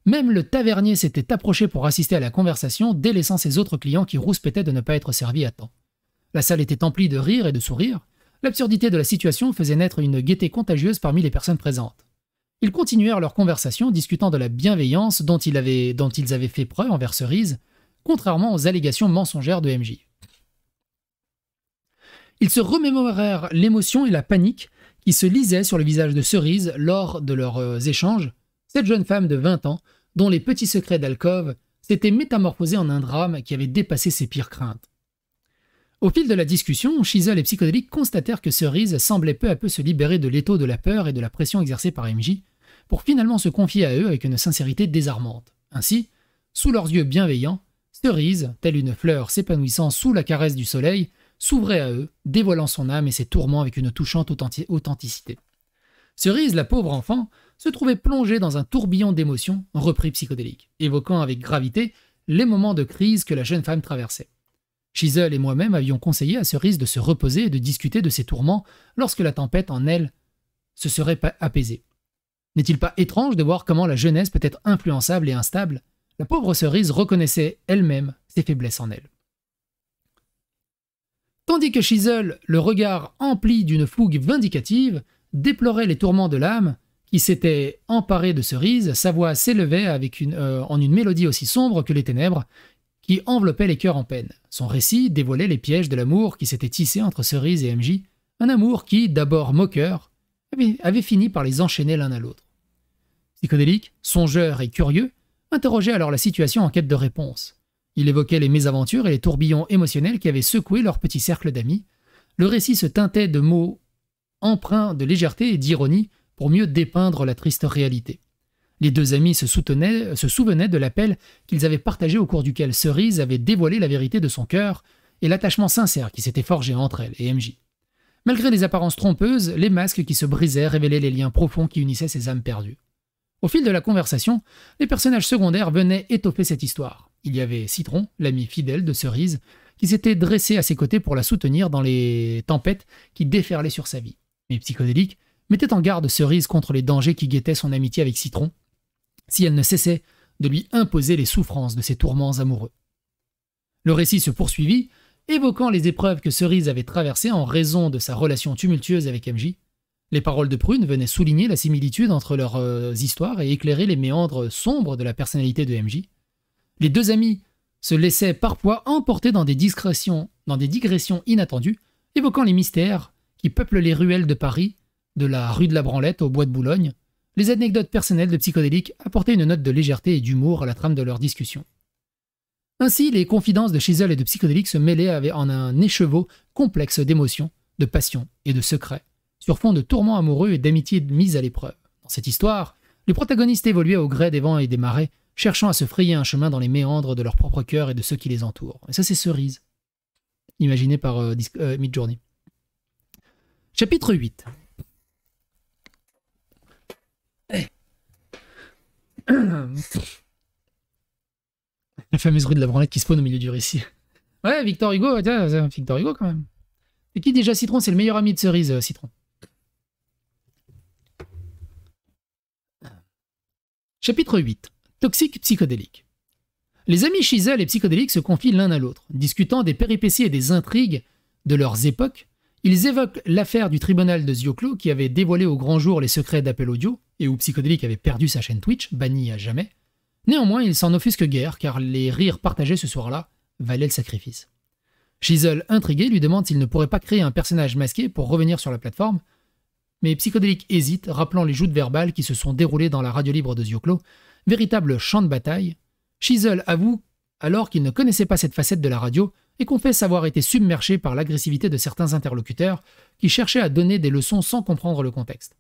Même le tavernier s'était approché pour assister à la conversation, délaissant ses autres clients qui rouspétaient de ne pas être servis à temps. La salle était emplie de rires et de sourires, L'absurdité de la situation faisait naître une gaieté contagieuse parmi les personnes présentes. Ils continuèrent leur conversation, discutant de la bienveillance dont, dont ils avaient fait preuve envers Cerise, contrairement aux allégations mensongères de MJ. Ils se remémorèrent l'émotion et la panique qui se lisaient sur le visage de Cerise lors de leurs euh, échanges, cette jeune femme de 20 ans, dont les petits secrets d'alcôve s'étaient métamorphosés en un drame qui avait dépassé ses pires craintes. Au fil de la discussion, Shizel et Psychodélique constatèrent que Cerise semblait peu à peu se libérer de l'étau de la peur et de la pression exercée par MJ, pour finalement se confier à eux avec une sincérité désarmante. Ainsi, sous leurs yeux bienveillants, Cerise, telle une fleur s'épanouissant sous la caresse du soleil, s'ouvrait à eux, dévoilant son âme et ses tourments avec une touchante authenticité. Cerise, la pauvre enfant, se trouvait plongée dans un tourbillon d'émotions, repris psychodélique, évoquant avec gravité les moments de crise que la jeune femme traversait. Chisel et moi-même avions conseillé à Cerise de se reposer et de discuter de ses tourments lorsque la tempête en elle se serait apaisée. N'est-il pas étrange de voir comment la jeunesse peut être influençable et instable La pauvre Cerise reconnaissait elle-même ses faiblesses en elle. Tandis que Chisel, le regard empli d'une fougue vindicative, déplorait les tourments de l'âme, qui s'était emparés de Cerise, sa voix s'élevait avec euh, en une mélodie aussi sombre que les ténèbres, enveloppait les cœurs en peine. Son récit dévoilait les pièges de l'amour qui s'était tissé entre Cerise et MJ, un amour qui, d'abord moqueur, avait, fini par les enchaîner l'un à l'autre. Psychodélique, songeur et curieux, interrogeait alors la situation en quête de réponse. Il évoquait les mésaventures et les tourbillons émotionnels qui avaient secoué leur petit cercle d'amis. Le récit se teintait de mots empreints de légèreté et d'ironie pour mieux dépeindre la triste réalité. Les deux amis se, soutenaient, se souvenaient de l'appel qu'ils avaient partagé au cours duquel Cerise avait dévoilé la vérité de son cœur et l'attachement sincère qui s'était forgé entre elle et MJ. Malgré les apparences trompeuses, les masques qui se brisaient révélaient les liens profonds qui unissaient ces âmes perdues. Au fil de la conversation, les personnages secondaires venaient étoffer cette histoire. Il y avait Citron, l'ami fidèle de Cerise, qui s'était dressé à ses côtés pour la soutenir dans les tempêtes qui déferlaient sur sa vie. Mais Psychodélique mettait en garde Cerise contre les dangers qui guettaient son amitié avec Citron si elle ne cessait de lui imposer les souffrances de ses tourments amoureux. Le récit se poursuivit, évoquant les épreuves que Cerise avait traversées en raison de sa relation tumultueuse avec MJ. Les paroles de Prune venaient souligner la similitude entre leurs euh, histoires et éclairer les méandres sombres de la personnalité de MJ. Les deux amis se laissaient parfois emporter dans des, discrétions, dans des digressions inattendues, évoquant les mystères qui peuplent les ruelles de Paris, de la rue de la Branlette au bois de Boulogne, les anecdotes personnelles de psychodélique apportaient une note de légèreté et d'humour à la trame de leur discussion. Ainsi, les confidences de Chisel et de psychodélique se mêlaient en un écheveau complexe d'émotions, de passions et de secrets, sur fond de tourments amoureux et d'amitiés mises à l'épreuve. Dans cette histoire, les protagonistes évoluaient au gré des vents et des marées, cherchant à se frayer un chemin dans les méandres de leur propre cœur et de ceux qui les entourent. Et ça, c'est Cerise, imaginé par euh, euh, Midjourney. Chapitre 8 La fameuse rue de la branlette qui spawn au milieu du récit. Ouais, Victor Hugo, Victor Hugo quand même. Et qui déjà Citron, c'est le meilleur ami de Cerise, euh, Citron. Chapitre 8. Toxique psychodélique. Les amis Chisel et Psychodélique se confient l'un à l'autre, discutant des péripéties et des intrigues de leurs époques ils évoquent l'affaire du tribunal de Zioclo qui avait dévoilé au grand jour les secrets d'Appel Audio et où Psychodelic avait perdu sa chaîne Twitch, bannie à jamais. Néanmoins, ils s'en offusquent guère car les rires partagés ce soir-là valaient le sacrifice. Chisel, intrigué, lui demande s'il ne pourrait pas créer un personnage masqué pour revenir sur la plateforme, mais Psychodelic hésite, rappelant les joutes verbales qui se sont déroulées dans la radio libre de Zioclo, véritable champ de bataille. Chisel avoue alors qu'il ne connaissait pas cette facette de la radio, et confesse avoir été submergé par l'agressivité de certains interlocuteurs qui cherchaient à donner des leçons sans comprendre le contexte.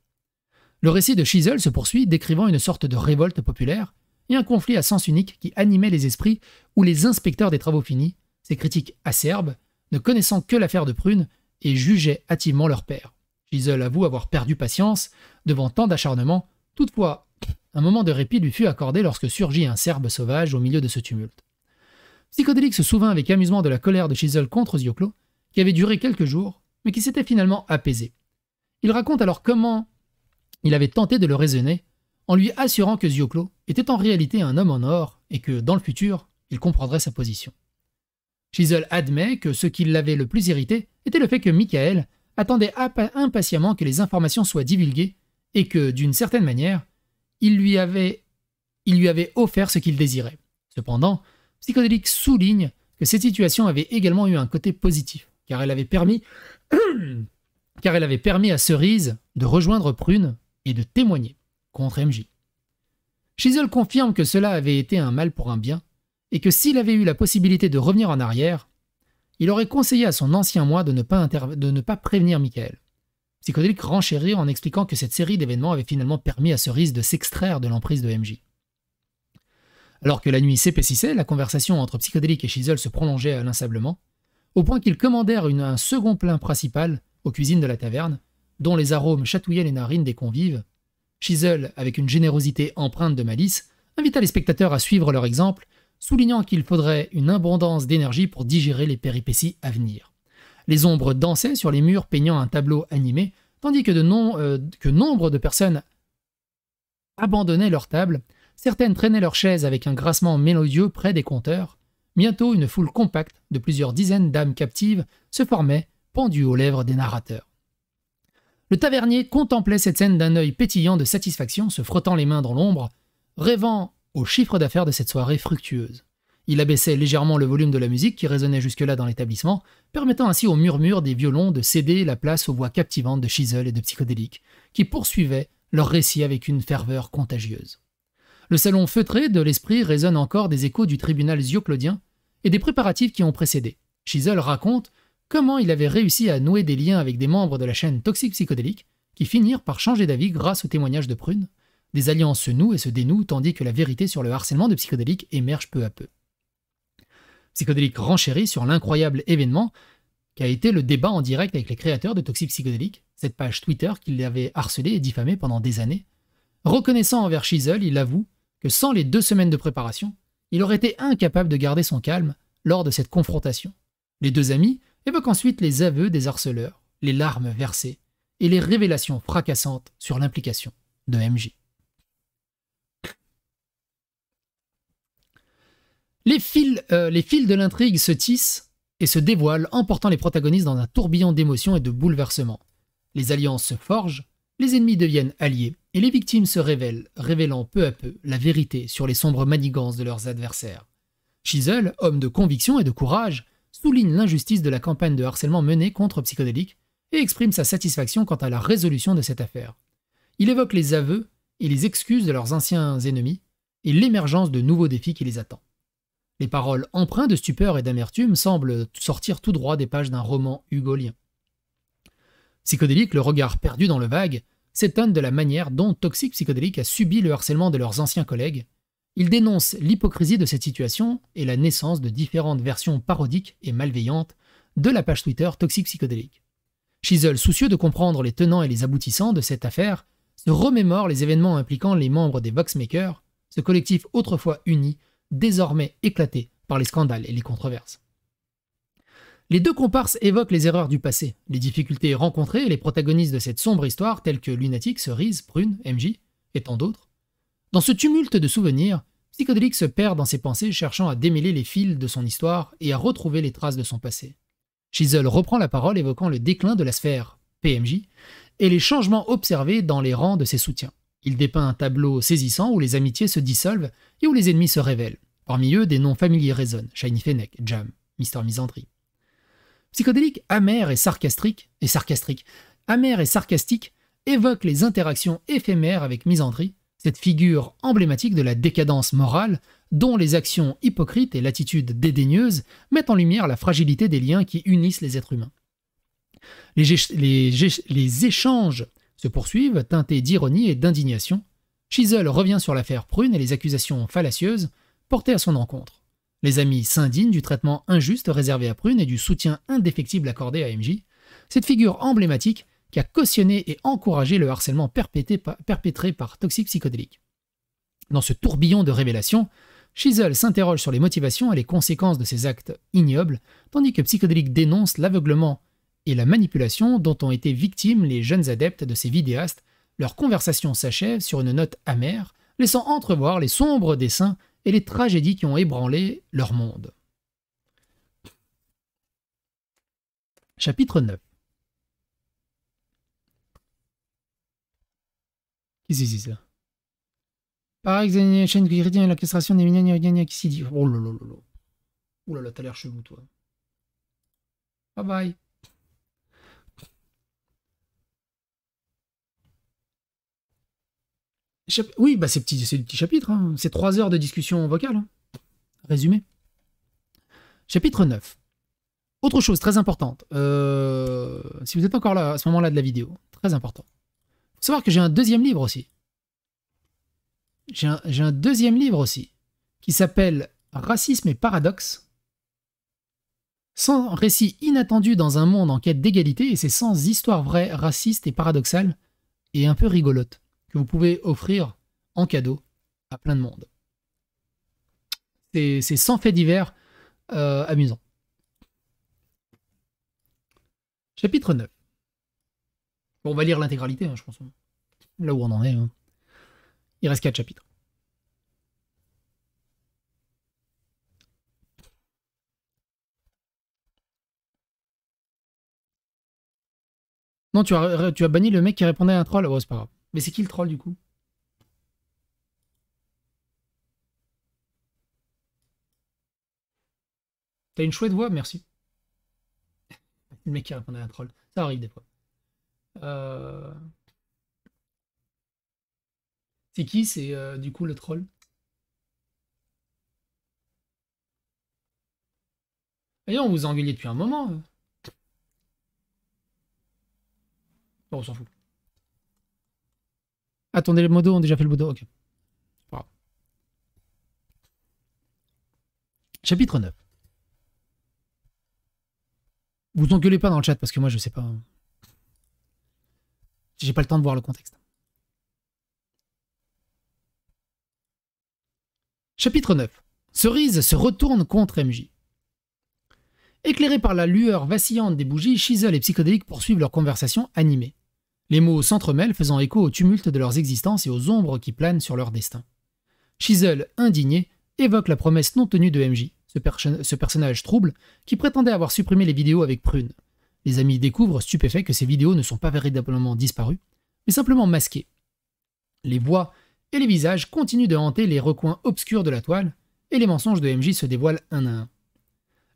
Le récit de Chisel se poursuit décrivant une sorte de révolte populaire et un conflit à sens unique qui animait les esprits où les inspecteurs des travaux finis, ces critiques acerbes, ne connaissant que l'affaire de Prune, et jugeaient hâtivement leur père. Chisel avoue avoir perdu patience devant tant d'acharnement, toutefois, un moment de répit lui fut accordé lorsque surgit un Serbe sauvage au milieu de ce tumulte. Psychodélique se souvint avec amusement de la colère de Chisel contre Zioclo, qui avait duré quelques jours, mais qui s'était finalement apaisée. Il raconte alors comment il avait tenté de le raisonner, en lui assurant que Zioclo était en réalité un homme en or et que, dans le futur, il comprendrait sa position. Chisel admet que ce qui l'avait le plus irrité était le fait que Michael attendait impatiemment que les informations soient divulguées et que, d'une certaine manière, il lui avait, il lui avait offert ce qu'il désirait. Cependant, Psychodélic souligne que cette situation avait également eu un côté positif, car elle avait permis, <clears throat> car elle avait permis à Cerise de rejoindre Prune et de témoigner contre MJ. Chisel confirme que cela avait été un mal pour un bien, et que s'il avait eu la possibilité de revenir en arrière, il aurait conseillé à son ancien moi de ne pas, de ne pas prévenir Michael. Psychodélique renchérit en expliquant que cette série d'événements avait finalement permis à Cerise de s'extraire de l'emprise de MJ. Alors que la nuit s'épaississait, la conversation entre Psychodélique et Chisel se prolongeait l'insablement, au point qu'ils commandèrent un second plein principal aux cuisines de la taverne, dont les arômes chatouillaient les narines des convives. Chisel, avec une générosité empreinte de malice, invita les spectateurs à suivre leur exemple, soulignant qu'il faudrait une abondance d'énergie pour digérer les péripéties à venir. Les ombres dansaient sur les murs peignant un tableau animé, tandis que, de euh, que nombre de personnes abandonnaient leur table Certaines traînaient leurs chaises avec un grassement mélodieux près des conteurs. Bientôt, une foule compacte de plusieurs dizaines d'âmes captives se formait, pendue aux lèvres des narrateurs. Le tavernier contemplait cette scène d'un œil pétillant de satisfaction, se frottant les mains dans l'ombre, rêvant au chiffre d'affaires de cette soirée fructueuse. Il abaissait légèrement le volume de la musique qui résonnait jusque-là dans l'établissement, permettant ainsi au murmure des violons de céder la place aux voix captivantes de Chisel et de Psychodélique, qui poursuivaient leur récit avec une ferveur contagieuse. Le salon feutré de l'esprit résonne encore des échos du tribunal Claudien et des préparatifs qui ont précédé. Chisel raconte comment il avait réussi à nouer des liens avec des membres de la chaîne Toxique Psychodélique qui finirent par changer d'avis grâce au témoignage de Prune. Des alliances se nouent et se dénouent tandis que la vérité sur le harcèlement de Psychodélique émerge peu à peu. Psychodélique renchérit sur l'incroyable événement qui a été le débat en direct avec les créateurs de Toxic Psychodélique, cette page Twitter qu'il avait harcelé et diffamé pendant des années. Reconnaissant envers Chisel, il avoue que sans les deux semaines de préparation, il aurait été incapable de garder son calme lors de cette confrontation. Les deux amis évoquent ensuite les aveux des harceleurs, les larmes versées et les révélations fracassantes sur l'implication de MJ. Les fils, euh, les fils de l'intrigue se tissent et se dévoilent, emportant les protagonistes dans un tourbillon d'émotions et de bouleversements. Les alliances se forgent, les ennemis deviennent alliés et les victimes se révèlent, révélant peu à peu la vérité sur les sombres manigances de leurs adversaires. Chisel, homme de conviction et de courage, souligne l'injustice de la campagne de harcèlement menée contre Psychodélique et exprime sa satisfaction quant à la résolution de cette affaire. Il évoque les aveux et les excuses de leurs anciens ennemis et l'émergence de nouveaux défis qui les attendent. Les paroles empreintes de stupeur et d'amertume semblent sortir tout droit des pages d'un roman hugolien. Psychodélique, le regard perdu dans le vague, s'étonnent de la manière dont Toxic Psychedelic a subi le harcèlement de leurs anciens collègues. Ils dénoncent l'hypocrisie de cette situation et la naissance de différentes versions parodiques et malveillantes de la page Twitter Toxic Psychedelic. Chisel, soucieux de comprendre les tenants et les aboutissants de cette affaire, se remémore les événements impliquant les membres des Voxmakers, ce collectif autrefois uni, désormais éclaté par les scandales et les controverses. Les deux comparses évoquent les erreurs du passé, les difficultés rencontrées et les protagonistes de cette sombre histoire tels que Lunatic, Cerise, Prune, MJ et tant d'autres. Dans ce tumulte de souvenirs, Psychodélique se perd dans ses pensées cherchant à démêler les fils de son histoire et à retrouver les traces de son passé. Chisel reprend la parole évoquant le déclin de la sphère, PMJ, et les changements observés dans les rangs de ses soutiens. Il dépeint un tableau saisissant où les amitiés se dissolvent et où les ennemis se révèlent. Parmi eux, des noms familiers résonnent Shiny Fennec, Jam, Mister Psychodélique amer et sarcastique, et et sarcastique évoque les interactions éphémères avec misandrie, cette figure emblématique de la décadence morale dont les actions hypocrites et l'attitude dédaigneuse mettent en lumière la fragilité des liens qui unissent les êtres humains. Les, les, les échanges se poursuivent, teintés d'ironie et d'indignation. Chisel revient sur l'affaire Prune et les accusations fallacieuses portées à son encontre. Les amis s'indignent du traitement injuste réservé à Prune et du soutien indéfectible accordé à MJ, cette figure emblématique qui a cautionné et encouragé le harcèlement perpétré par Toxic psychodélique Dans ce tourbillon de révélations, Chisel s'interroge sur les motivations et les conséquences de ces actes ignobles, tandis que Psychodélique dénonce l'aveuglement et la manipulation dont ont été victimes les jeunes adeptes de ces vidéastes. Leur conversation s'achève sur une note amère, laissant entrevoir les sombres dessins et les tragédies qui ont ébranlé leur monde. Chapitre 9 Qu'est-ce que c'est ça Par exemple, l'orchestration des millions qui s'y dit. Oh là là là là. Oh là là, t'as l'air chelou, toi. Bye bye. Oui, bah, c'est petit, du petit chapitre. Hein. C'est trois heures de discussion vocale. Hein. Résumé. Chapitre 9. Autre chose très importante. Euh, si vous êtes encore là à ce moment-là de la vidéo, très important. Faut savoir que j'ai un deuxième livre aussi. J'ai un, deuxième livre aussi qui s'appelle Racisme et paradoxe. sans récit inattendu dans un monde en quête d'égalité et c'est sans histoire vraies, racistes et paradoxales et un peu rigolote que vous pouvez offrir en cadeau à plein de monde. C'est sans fait divers euh, amusant. Chapitre 9. Bon, on va lire l'intégralité, hein, je pense. Là où on en est. Hein. Il reste 4 chapitres. Non, tu as, tu as banni le mec qui répondait à un troll. Oh, c'est pas grave. Mais c'est qui le troll du coup T'as une chouette voix, merci. <laughs> le mec qui répondait à un troll. Ça arrive des fois. Euh, c'est qui c'est euh, du coup le troll Voyons, on vous a engueulé depuis un moment. Hein. Bon, on s'en fout. Attendez, les modos ont déjà fait le Modo Ok. Chapitre 9. Vous engueulez pas dans le chat parce que moi je sais pas. J'ai pas le temps de voir le contexte. Chapitre 9. Cerise se retourne contre MJ. éclairé par la lueur vacillante des bougies, Chisel et Psychodélique poursuivent leur conversation animée. Les mots s'entremêlent, faisant écho au tumulte de leurs existences et aux ombres qui planent sur leur destin. Chisel, indigné, évoque la promesse non tenue de MJ, ce, ce, personnage trouble qui prétendait avoir supprimé les vidéos avec Prune. Les amis découvrent, stupéfaits, que ces vidéos ne sont pas véritablement disparues, mais simplement masquées. Les voix et les visages continuent de hanter les recoins obscurs de la toile, et les mensonges de MJ se dévoilent un à un.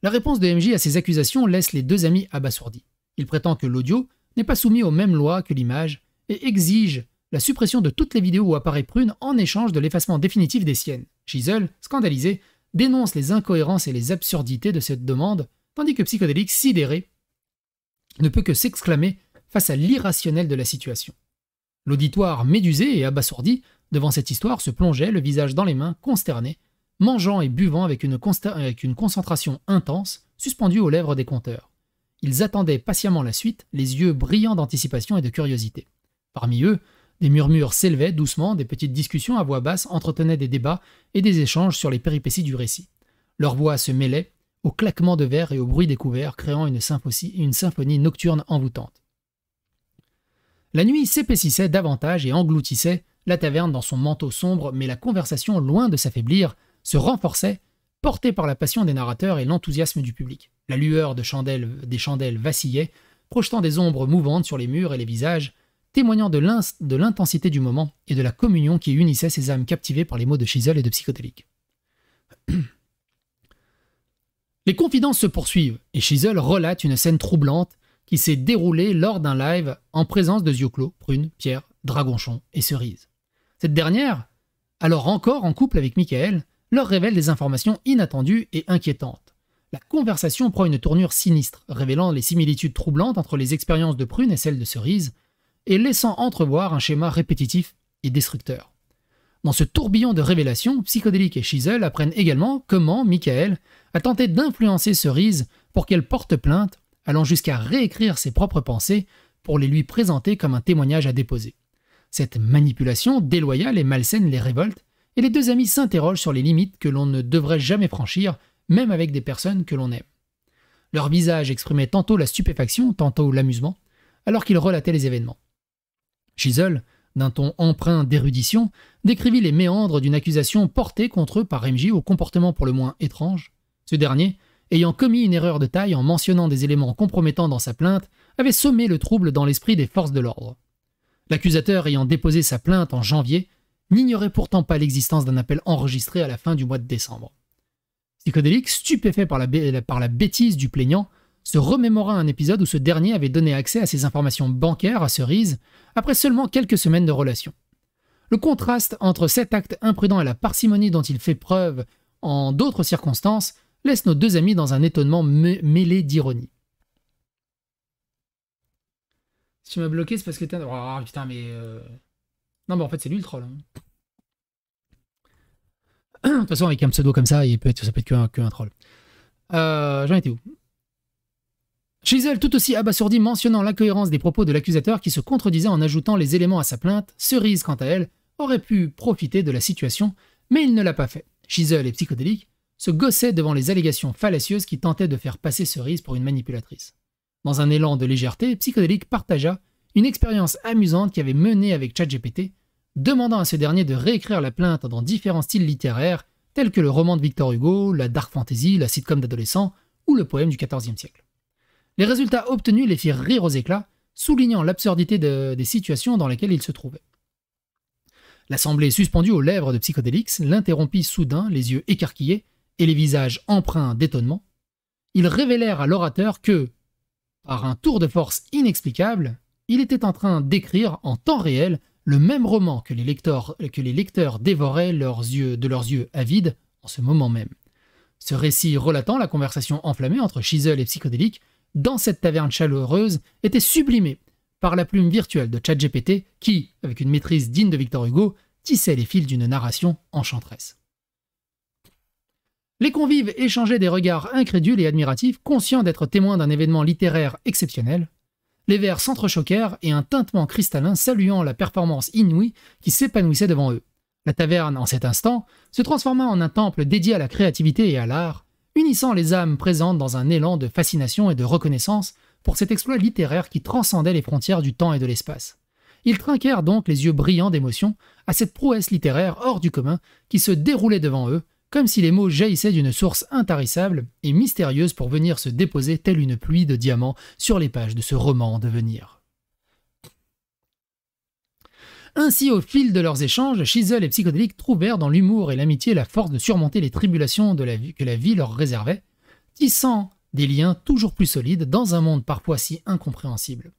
La réponse de MJ à ces accusations laisse les deux amis abasourdis. Il prétend que l'audio, n'est pas soumis aux mêmes lois que l'image et exige la suppression de toutes les vidéos où apparaît Prune en échange de l'effacement définitif des siennes. Chisel, scandalisé, dénonce les incohérences et les absurdités de cette demande, tandis que Psychodélique, sidéré, ne peut que s'exclamer face à l'irrationnel de la situation. L'auditoire, médusé et abasourdi, devant cette histoire, se plongeait, le visage dans les mains, consterné, mangeant et buvant avec une, concentration intense, suspendue aux lèvres des conteurs. Ils attendaient patiemment la suite, les yeux brillants d'anticipation et de curiosité. Parmi eux, des murmures s'élevaient doucement, des petites discussions à voix basse entretenaient des débats et des échanges sur les péripéties du récit. Leurs voix se mêlaient, au claquement de verre et au bruit des couverts, créant une symphonie nocturne envoûtante. La nuit s'épaississait davantage et engloutissait la taverne dans son manteau sombre, mais la conversation, loin de s'affaiblir, se renforçait, portée par la passion des narrateurs et l'enthousiasme du public. La lueur de chandelles, des chandelles vacillait, projetant des ombres mouvantes sur les murs et les visages, témoignant de l'intensité du moment et de la communion qui unissait ces âmes captivées par les mots de Chisel et de psychotélique. <clears throat> les confidences se poursuivent et Chisel relate une scène troublante qui s'est déroulée lors d'un live en présence de Zioclo, Prune, Pierre, Dragonchon et Cerise. Cette dernière, alors encore en couple avec Michael, leur révèle des informations inattendues et inquiétantes. La conversation prend une tournure sinistre, révélant les similitudes troublantes entre les expériences de Prune et celles de Cerise, et laissant entrevoir un schéma répétitif et destructeur. Dans ce tourbillon de révélations, Psychodélique et Chisel apprennent également comment Michael a tenté d'influencer Cerise pour qu'elle porte plainte, allant jusqu'à réécrire ses propres pensées pour les lui présenter comme un témoignage à déposer. Cette manipulation déloyale et malsaine les révolte, et les deux amis s'interrogent sur les limites que l'on ne devrait jamais franchir même avec des personnes que l'on aime. Leur visage exprimait tantôt la stupéfaction, tantôt l'amusement, alors qu'ils relataient les événements. Chisel, d'un ton empreint d'érudition, décrivit les méandres d'une accusation portée contre eux par MJ au comportement pour le moins étrange. Ce dernier, ayant commis une erreur de taille en mentionnant des éléments compromettants dans sa plainte, avait sommé le trouble dans l'esprit des forces de l'ordre. L'accusateur ayant déposé sa plainte en janvier, n'ignorait pourtant pas l'existence d'un appel enregistré à la fin du mois de décembre psychodélique, stupéfait par la, bêtise du plaignant, se remémora un épisode où ce dernier avait donné accès à ses informations bancaires à Cerise après seulement quelques semaines de relation. Le contraste entre cet acte imprudent et la parcimonie dont il fait preuve en d'autres circonstances laisse nos deux amis dans un étonnement mêlé d'ironie. Si tu m'as bloqué, c'est parce que oh, mais... Euh, non, mais en fait, c'est lui le troll. Hein de toute façon, avec un pseudo comme ça, il peut ça peut être qu'un troll. Euh, J'en étais où Chisel, tout aussi abasourdi, mentionnant l'incohérence des propos de l'accusateur qui se contredisait en ajoutant les éléments à sa plainte, Cerise, quant à elle, aurait pu profiter de la situation, mais il ne l'a pas fait. Chisel et psychodélique se gossaient devant les allégations fallacieuses qui tentaient de faire passer Cerise pour une manipulatrice. Dans un élan de légèreté, Psychodélique partagea une expérience amusante qui avait mené avec ChatGPT demandant à ce dernier de réécrire la plainte dans différents styles littéraires, tels que le roman de Victor Hugo, la dark fantasy, la sitcom d'adolescent ou le poème du XIVe siècle. Les résultats obtenus les firent rire aux éclats, soulignant l'absurdité des situations dans lesquelles ils se trouvaient. L'assemblée suspendue aux lèvres de Psychodélix l'interrompit soudain, les yeux écarquillés et les visages empreints d'étonnement. Ils révélèrent à l'orateur que, par un tour de force inexplicable, il était en train d'écrire en temps réel le même roman que les lecteurs, dévoraient leurs yeux, de leurs yeux avides en ce moment même. Ce récit relatant la conversation enflammée entre Chisel et Psychodélique dans cette taverne chaleureuse était sublimé par la plume virtuelle de ChatGPT qui, avec une maîtrise digne de Victor Hugo, tissait les fils d'une narration enchanteresse. Les convives échangeaient des regards incrédules et admiratifs, conscients d'être témoins d'un événement littéraire exceptionnel, les verres s'entrechoquèrent et un tintement cristallin saluant la performance inouïe qui s'épanouissait devant eux. La taverne, en cet instant, se transforma en un temple dédié à la créativité et à l'art, unissant les âmes présentes dans un élan de fascination et de reconnaissance pour cet exploit littéraire qui transcendait les frontières du temps et de l'espace. Ils trinquèrent donc les yeux brillants d'émotion à cette prouesse littéraire hors du commun qui se déroulait devant eux, comme si les mots jaillissaient d'une source intarissable et mystérieuse pour venir se déposer telle une pluie de diamants sur les pages de ce roman en devenir. Ainsi, au fil de leurs échanges, Chisel et Psychodélique trouvèrent dans l'humour et l'amitié la force de surmonter les tribulations de la vie, que la vie leur réservait, tissant des liens toujours plus solides dans un monde parfois si incompréhensible.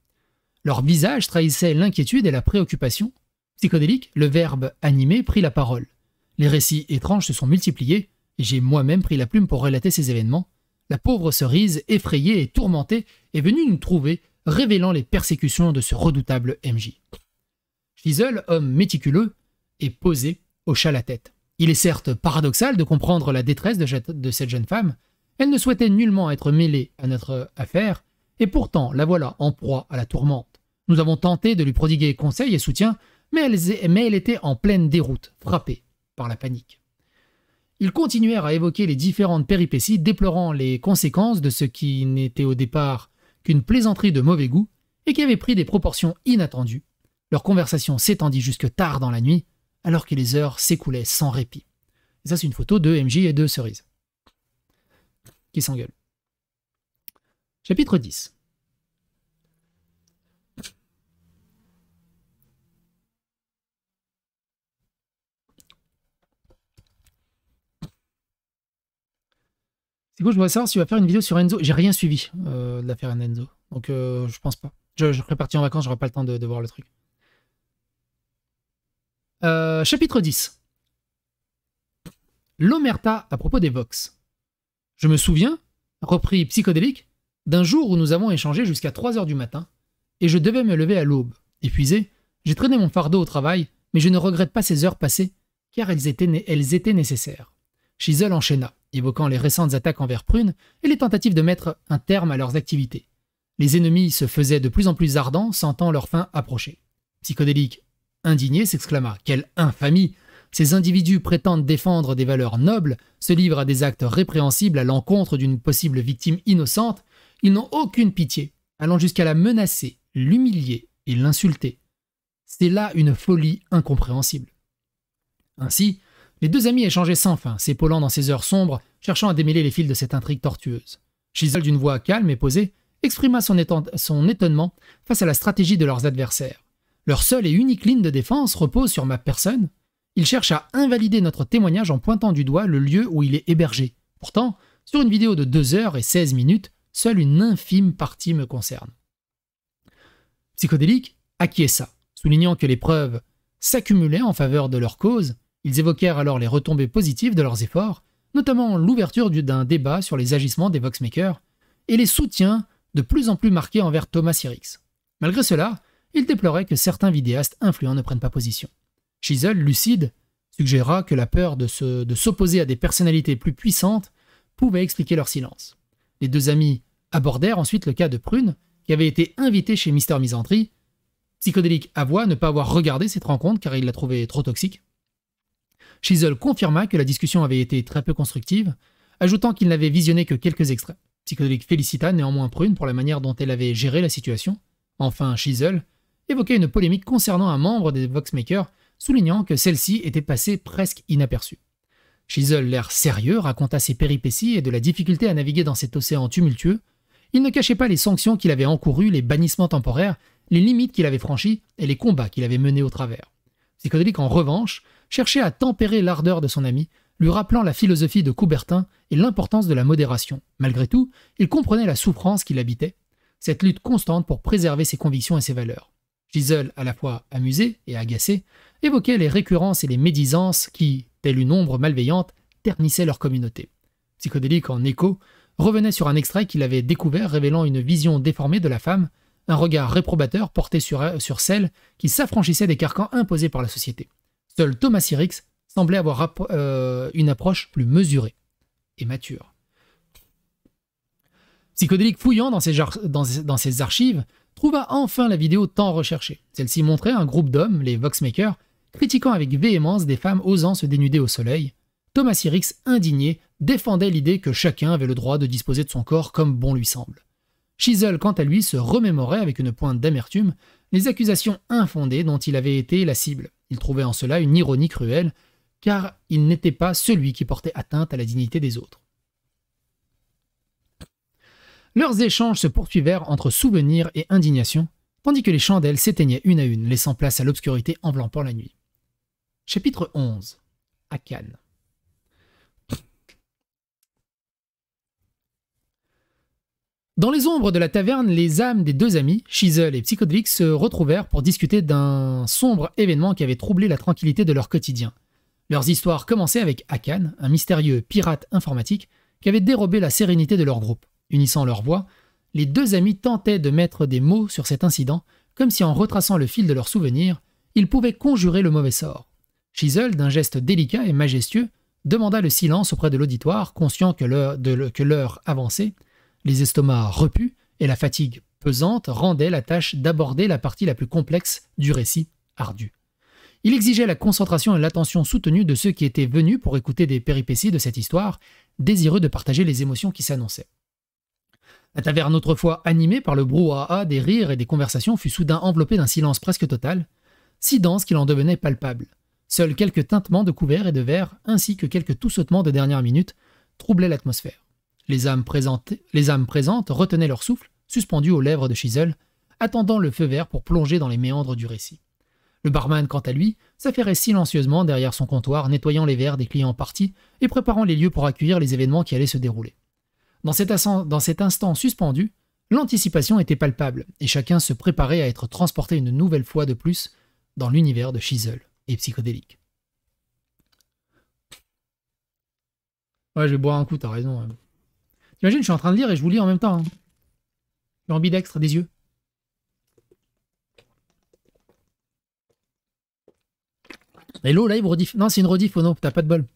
Leur visage trahissait l'inquiétude et la préoccupation. Psychodélique, le verbe animé, prit la parole. Les récits étranges se sont multipliés, et j'ai moi-même pris la plume pour relater ces événements. La pauvre cerise, effrayée et tourmentée, est venue nous trouver, révélant les persécutions de ce redoutable MJ. Schliesel, homme méticuleux, est posé, hocha la tête. Il est certes paradoxal de comprendre la détresse de cette jeune femme, elle ne souhaitait nullement être mêlée à notre affaire, et pourtant la voilà en proie à la tourmente. Nous avons tenté de lui prodiguer conseil et soutien, mais elle était en pleine déroute, frappée par la panique. Ils continuèrent à évoquer les différentes péripéties, déplorant les conséquences de ce qui n'était au départ qu'une plaisanterie de mauvais goût et qui avait pris des proportions inattendues. Leur conversation s'étendit jusque tard dans la nuit, alors que les heures s'écoulaient sans répit. ça, c'est une photo de MJ et de Cerise qui s'engueulent. Chapitre 10 Du coup, je voudrais savoir si tu vas faire une vidéo sur Enzo. J'ai rien suivi euh, de l'affaire Enzo. Donc euh, je pense pas. Je, je parti en vacances, j'aurais pas le temps de, voir le truc. Euh, chapitre 10. L'omerta à propos des Vox. Je me souviens, repris psychodélique, d'un jour où nous avons échangé jusqu'à 3 heures du matin, et je devais me lever à l'aube. Épuisé, j'ai traîné mon fardeau au travail, mais je ne regrette pas ces heures passées, car elles étaient, elles étaient nécessaires. Chisel enchaîna évoquant les récentes attaques envers Prune et les tentatives de mettre un terme à leurs activités. Les ennemis se faisaient de plus en plus ardents, sentant leur fin approcher. Psychodélique, indigné, s'exclama Quelle infamie Ces individus prétendent défendre des valeurs nobles, se livrent à des actes répréhensibles à l'encontre d'une possible victime innocente, ils n'ont aucune pitié, allant jusqu'à la menacer, l'humilier et l'insulter. C'est là une folie incompréhensible. Ainsi, les deux amis échangeaient sans fin, s'épaulant dans ces heures sombres, cherchant à démêler les fils de cette intrigue tortueuse. Chisel, d'une voix calme et posée, exprima son, étonnement face à la stratégie de leurs adversaires. Leur seule et unique ligne de défense repose sur ma personne. Ils cherchent à invalider notre témoignage en pointant du doigt le lieu où il est hébergé. Pourtant, sur une vidéo de 2 heures et 16 minutes, seule une infime partie me concerne. Psychodélique acquiesça, soulignant que les preuves s'accumulaient en faveur de leur cause ils évoquèrent alors les retombées positives de leurs efforts, notamment l'ouverture d'un débat sur les agissements des Voxmakers et les soutiens de plus en plus marqués envers Thomas Sirix. Malgré cela, ils déploraient que certains vidéastes influents ne prennent pas position. Chisel, lucide, suggéra que la peur de s'opposer à des personnalités plus puissantes pouvait expliquer leur silence. Les deux amis abordèrent ensuite le cas de Prune, qui avait été invité chez Mister Misandry. Psychodélique avoua ne pas avoir regardé cette rencontre car il l'a trouvait trop toxique. Chisel confirma que la discussion avait été très peu constructive, ajoutant qu'il n'avait visionné que quelques extraits. Psychodélique félicita néanmoins Prune pour la manière dont elle avait géré la situation. Enfin, Chisel évoquait une polémique concernant un membre des Voxmakers, soulignant que celle-ci était passée presque inaperçue. Chisel, l'air sérieux, raconta ses péripéties et de la difficulté à naviguer dans cet océan tumultueux. Il ne cachait pas les sanctions qu'il avait encourues, les bannissements temporaires, les limites qu'il avait franchies et les combats qu'il avait menés au travers. Psychodélique, en revanche, cherchait à tempérer l'ardeur de son ami, lui rappelant la philosophie de Coubertin et l'importance de la modération. Malgré tout, il comprenait la souffrance qui l'habitait, cette lutte constante pour préserver ses convictions et ses valeurs. Gisèle, à la fois amusée et agacée, évoquait les récurrences et les médisances qui, telle une ombre malveillante, ternissaient leur communauté. Psychodélique en écho, revenait sur un extrait qu'il avait découvert révélant une vision déformée de la femme, un regard réprobateur porté sur celle qui s'affranchissait des carcans imposés par la société. Seul Thomas Sirix semblait avoir euh, une approche plus mesurée et mature. Psychodélique fouillant dans ses, dans archives, trouva enfin la vidéo tant recherchée. Celle-ci montrait un groupe d'hommes, les Voxmakers, critiquant avec véhémence des femmes osant se dénuder au soleil. Thomas Sirix, indigné, défendait l'idée que chacun avait le droit de disposer de son corps comme bon lui semble. Chisel, quant à lui, se remémorait avec une pointe d'amertume les accusations infondées dont il avait été la cible. Il trouvait en cela une ironie cruelle, car il n'était pas celui qui portait atteinte à la dignité des autres. Leurs échanges se poursuivèrent entre souvenirs et indignation, tandis que les chandelles s'éteignaient une à une, laissant place à l'obscurité enveloppant la nuit. Chapitre 11 À Cannes Dans les ombres de la taverne, les âmes des deux amis, Chisel et Psychodelic, se retrouvèrent pour discuter d'un sombre événement qui avait troublé la tranquillité de leur quotidien. Leurs histoires commençaient avec Akan, un mystérieux pirate informatique qui avait dérobé la sérénité de leur groupe. Unissant leurs voix, les deux amis tentaient de mettre des mots sur cet incident, comme si en retraçant le fil de leurs souvenirs, ils pouvaient conjurer le mauvais sort. Chisel, d'un geste délicat et majestueux, demanda le silence auprès de l'auditoire, conscient que l'heure avançait les estomacs repus et la fatigue pesante rendaient la tâche d'aborder la partie la plus complexe du récit ardu. Il exigeait la concentration et l'attention soutenue de ceux qui étaient venus pour écouter des péripéties de cette histoire, désireux de partager les émotions qui s'annonçaient. La taverne autrefois animée par le brouhaha des rires et des conversations fut soudain enveloppée d'un silence presque total, si dense qu'il en devenait palpable. Seuls quelques tintements de couverts et de verres, ainsi que quelques toussotements de dernière minute, troublaient l'atmosphère. Les âmes, présentes retenaient leur souffle, suspendues aux lèvres de Chisel, attendant le feu vert pour plonger dans les méandres du récit. Le barman, quant à lui, s'affairait silencieusement derrière son comptoir, nettoyant les verres des clients partis et préparant les lieux pour accueillir les événements qui allaient se dérouler. Dans cet, instant suspendu, l'anticipation était palpable, et chacun se préparait à être transporté une nouvelle fois de plus dans l'univers de Chisel et psychodélique. Ouais, je vais boire un coup, t'as raison. Hein. T'imagines, je suis en train de lire et je vous lis en même temps. Hein. Je ambidextre des yeux. Hello, live rediff. Non, c'est une rediff, oh non, t'as pas de bol.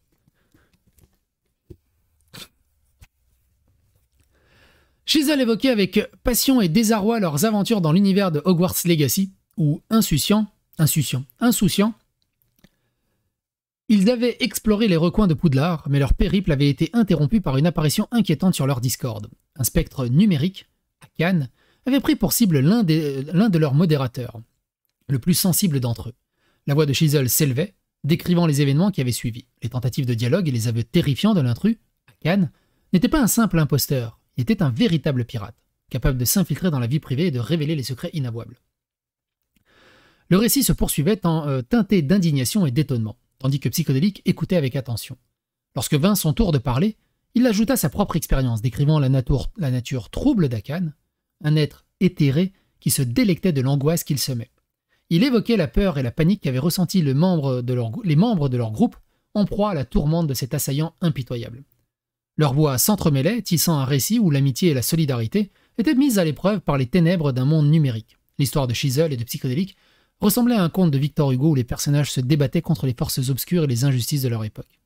Chisel évoquait avec passion et désarroi leurs aventures dans l'univers de Hogwarts Legacy, où insouciant, insouciant, insouciant, ils avaient exploré les recoins de Poudlard, mais leur périple avait été interrompu par une apparition inquiétante sur leur Discord. Un spectre numérique, Akan, avait pris pour cible l'un de leurs modérateurs, le plus sensible d'entre eux. La voix de Chisel s'élevait, décrivant les événements qui avaient suivi. Les tentatives de dialogue et les aveux terrifiants de l'intrus, Akan, n'étaient pas un simple imposteur, il était un véritable pirate, capable de s'infiltrer dans la vie privée et de révéler les secrets inavouables. Le récit se poursuivait en euh, teinté d'indignation et d'étonnement tandis que Psychodélique écoutait avec attention. Lorsque vint son tour de parler, il ajouta sa propre expérience, décrivant la nature, trouble d'Akan, un être éthéré qui se délectait de l'angoisse qu'il semait. Il évoquait la peur et la panique qu'avaient ressenti les membres de leur groupe, en proie à la tourmente de cet assaillant impitoyable. Leur voix s'entremêlait, tissant un récit où l'amitié et la solidarité étaient mises à l'épreuve par les ténèbres d'un monde numérique. L'histoire de Chisel et de Psychodélique ressemblait à un conte de Victor Hugo où les personnages se débattaient contre les forces obscures et les injustices de leur époque.